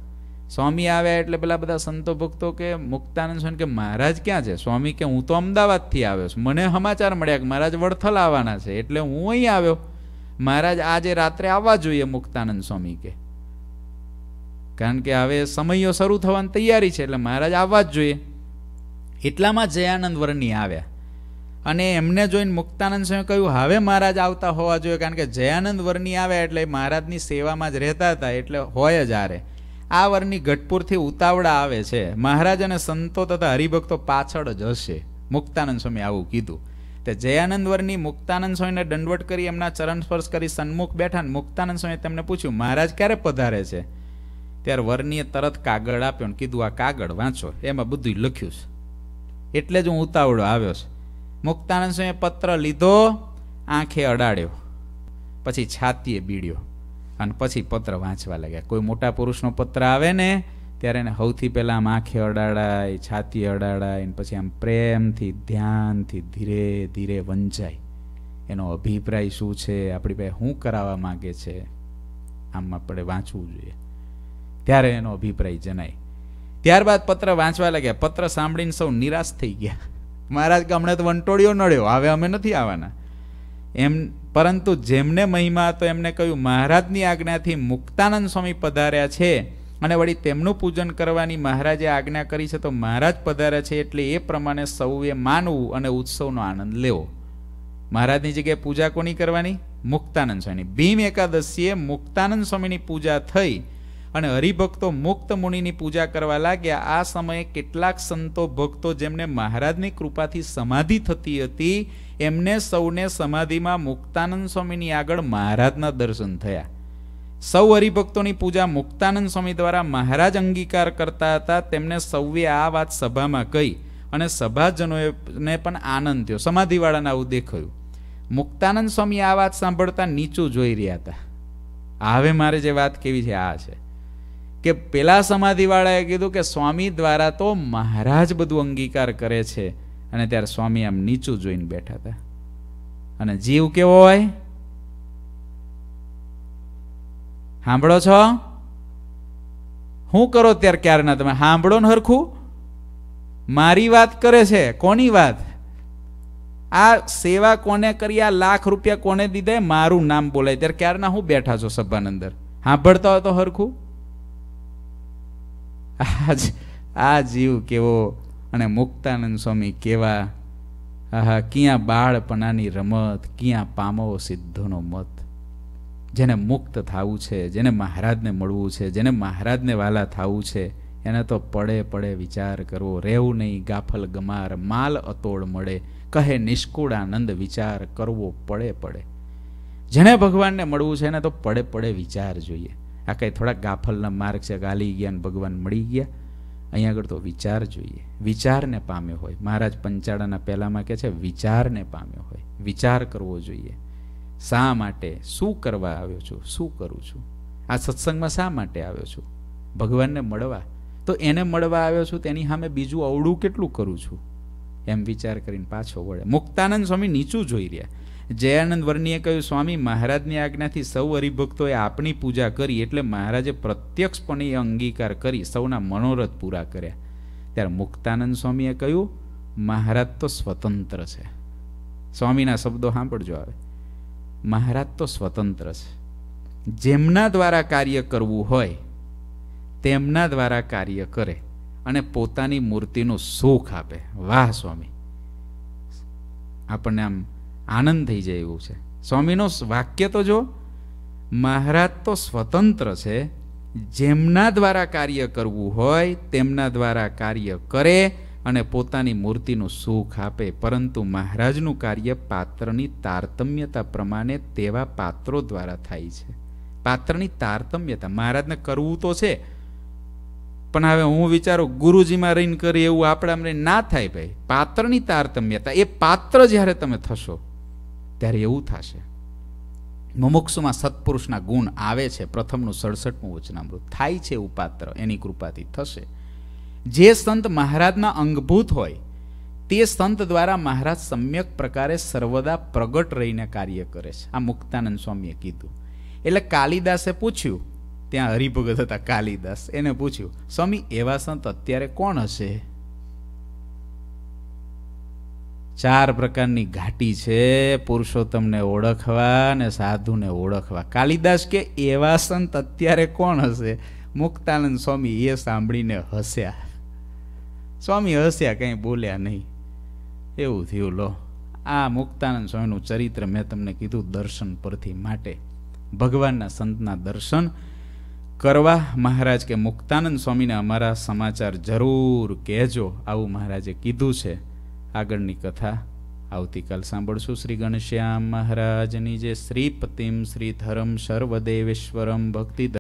સ્વામી આવ્યા એટલે પેલા બધા સંતો ભક્તો કે મુક્તાનંદ સ્વામી કે મહારાજ ક્યાં છે સ્વામી કે હું તો અમદાવાદથી આવ્યો છું મને સમાચાર મળ્યા કે મહારાજ વડથલ આવવાના છે એટલે હું અહીં આવ્યો મહારાજ આજે રાત્રે આવવા જોઈએ મુક્તાનંદ સ્વામી કે કારણ કે હવે સમયો શરૂ થવાની તૈયારી છે એટલે મહારાજ આવવા જ જોઈએ એટલામાં જયાનંદ વર્ણી આવ્યા અને એમને જોઈને મુક્તાનંદ સ્વામી કહ્યું હવે મહારાજ આવતા હોવા જોઈએ કારણ કે જયાનંદ વરની આવે એટલે મહારાજની સેવામાં જ રહેતા હતા એટલે હોય જ આરે આ વરની ગઢપુરથી ઉતાવળા આવે છે મહારાજ અને સંતો તથા હરિભક્તો પાછળ જ હશે મુક્તાનંદ સ્વામી આવું કીધું તે જયાનંદ વરની મુક્તાનંદ સ્વામીને દંડવટ કરી એમના ચરણ સ્પર્શ કરી સન્મુખ બેઠા મુક્તાનંદ સ્વામી તેમને પૂછ્યું મહારાજ ક્યારે પધારે છે ત્યારે વર્ણીએ તરત કાગળ આપ્યો ને કીધું આ કાગળ વાંચો એમાં બધું લખ્યું છે એટલે જ હું ઉતાવળો આવ્યો છું મુક્તાનંદ સ્વામીએ પત્ર લીધો આંખે અડાડ્યો પછી છાતીએ બીડ્યો અને પછી પત્ર વાંચવા લાગ્યા કોઈ મોટા પુરુષનો પત્ર આવે ને ત્યારે એને સૌથી પહેલાં આમ આંખે અડાડાય છાતી અડાડાય પછી આમ પ્રેમથી ધ્યાનથી ધીરે ધીરે વંચાય એનો અભિપ્રાય શું છે આપણી પાસે શું કરાવવા માગે છે આમ આપણે વાંચવું જોઈએ ત્યારે એનો અભિપ્રાય જણાય ત્યારબાદ પત્ર વાંચવા લાગ્યા પત્ર સાંભળીને સૌ નિરાશ થઈ ગયા મહારાજ કે હમણાં તો વંટોળિયો નડ્યો હવે અમે નથી આવવાના એમ પરંતુ જેમને મહિમા હતો એમને કહ્યું મહારાજની આજ્ઞાથી મુક્તાનંદ સ્વામી પધાર્યા છે અને વળી તેમનું પૂજન કરવાની મહારાજે આજ્ઞા કરી છે તો મહારાજ પધાર્યા છે એટલે એ પ્રમાણે સૌએ માનવું અને ઉત્સવનો આનંદ લેવો મહારાજની જગ્યાએ પૂજા કોની કરવાની મુક્તાનંદ સ્વામીની ભીમ એકાદશીએ મુક્તાનંદ સ્વામીની પૂજા થઈ અને હરિભક્તો મુક્ત મુનિની પૂજા કરવા લાગ્યા આ સમયે કેટલાક સંતો ભક્તો જેમને મહારાજની કૃપાથી સમાધિ થતી હતી એમને સૌને સમાધિમાં મુક્તાનંદ સ્વામીની આગળ મહારાજના દર્શન થયા સૌ હરિભક્તોની પૂજા મુક્તાનંદ સ્વામી દ્વારા મહારાજ અંગીકાર કરતા હતા તેમને સૌએ આ વાત સભામાં કહી અને સભાજનોને પણ આનંદ થયો સમાધિવાળાને આવું દેખાયું મુક્તાનંદ સ્વામી આ વાત સાંભળતા નીચું જોઈ રહ્યા હતા હવે મારે જે વાત કેવી છે આ છે કે પેલા સમાધિવાળાએ કીધું કે સ્વામી દ્વારા તો મહારાજ બધું અંગીકાર કરે છે અને ત્યારે સ્વામી આમ નીચું જોઈને બેઠા હતા અને જીવ કેવો હોય સાંભળો છો હું કરો ત્યારે ક્યારના તમે સાંભળો ને હરખું મારી વાત કરે છે કોની વાત આ સેવા કોને કરી આ લાખ રૂપિયા કોને દીધે મારું નામ બોલાય ત્યારે ક્યારના હું બેઠા છો સભાનંદર સાંભળતા હોય તો હરખું આ જ આ જીવ કેવો અને મુક્તાનંદ સ્વામી કેવા આહા ક્યાં બાળપણાની રમત ક્યાં પામો સિદ્ધોનો મત જેને મુક્ત થવું છે જેને મહારાજને મળવું છે જેને મહારાજને વાલા થવું છે એને તો પડે પડે વિચાર કરવો રહેવું નહીં ગાફલ ગમાર માલ અતોડ મળે કહે નિષ્કુળાનંદ વિચાર કરવો પડે પડે જેને ભગવાનને મળવું છે એને તો પડે પડે વિચાર જોઈએ આ કંઈ થોડાક ગાફલના માર્ગ છે ગાલી ગયા ને ભગવાન મળી ગયા અહીંયા આગળ તો વિચાર જોઈએ વિચારને પામ્યો હોય મહારાજ પંચાળાના પહેલામાં કહે છે વિચારને પામ્યો હોય વિચાર કરવો જોઈએ શા માટે શું કરવા આવ્યો છું શું કરું છું આ સત્સંગમાં શા માટે આવ્યો છું ભગવાનને મળવા તો એને મળવા આવ્યો છું તેની સામે બીજું અવળું કેટલું કરું છું એમ વિચાર કરીને પાછો વળે મુક્તાનંદ સ્વામી નીચું જોઈ રહ્યા જયાનંદ વર્ણીએ કહ્યું સ્વામી મહારાજની આજ્ઞાથી સૌ હરિભક્તોએ આપણી પૂજા કરી એટલે મહારાજે પ્રત્યક્ષપણે એ અંગીકાર કરી સૌના મનોરથ પૂરા કર્યા ત્યારે મુક્તાનંદ સ્વામીએ કહ્યું મહારાજ તો સ્વતંત્ર છે સ્વામીના શબ્દો સાંભળજો આવે મહારાજ તો સ્વતંત્ર છે જેમના દ્વારા કાર્ય કરવું હોય તેમના દ્વારા કાર્ય કરે અને પોતાની મૂર્તિનું સુખ આપે વાહ સ્વામી આપણને આમ આનંદ થઈ જાય એવું છે સ્વામીનો વાક્ય તો જો મહારાજ તો સ્વતંત્ર છે જેમના દ્વારા કાર્ય કરવું હોય તેમના દ્વારા કાર્ય કરે અને પોતાની મૂર્તિનું સુખ આપે પરંતુ મહારાજનું કાર્ય પાત્રની તારતમ્યતા પ્રમાણે તેવા પાત્રો દ્વારા થાય છે પાત્રની તારતમ્યતા મહારાજને કરવું તો છે પણ હવે હું વિચારું ગુરુજીમાં રહીને કરી એવું આપણામાં ના થાય ભાઈ પાત્રની તારતમ્યતા એ પાત્ર જ્યારે તમે થશો ત્યારે એવું થશે મુમુક્ષુમાં સત્પુરુષના ગુણ આવે છે પ્રથમનું સડસઠમું વચનામૃત થાય છે ઉપાત્ર એની કૃપાથી થશે જે સંત મહારાજના અંગભૂત હોય તે સંત દ્વારા મહારાજ સમ્યક પ્રકારે સર્વદા પ્રગટ રહીને કાર્ય કરે છે આ મુક્તાનંદ સ્વામીએ કીધું એટલે કાલિદાસે પૂછ્યું ત્યાં હરિભગત હતા કાલિદાસ એને પૂછ્યું સ્વામી એવા સંત અત્યારે કોણ હશે ચાર પ્રકારની ઘાટી છે પુરુષોત્તમને ઓળખવા અને સાધુને ઓળખવા કાલિદાસ કે એવા સંત અત્યારે કોણ હશે મુક્તાનંદ સ્વામી એ સાંભળીને હસ્યા સ્વામી હસ્યા કંઈ બોલ્યા નહીં એવું થયું લો આ મુક્તાનંદ સ્વામીનું ચરિત્ર મેં તમને કીધું દર્શન પરથી માટે ભગવાનના સંતના દર્શન કરવા મહારાજ કે મુક્તાનંદ સ્વામીને અમારા સમાચાર જરૂર કહેજો આવું મહારાજે કીધું છે આગળની કથા આવતીકાલ સાંભળશું શ્રી ગણશ્યામ મહારાજની જે શ્રીપતિમ શ્રી ધરમ સર્વદેવેશ્વરમ ભક્તિ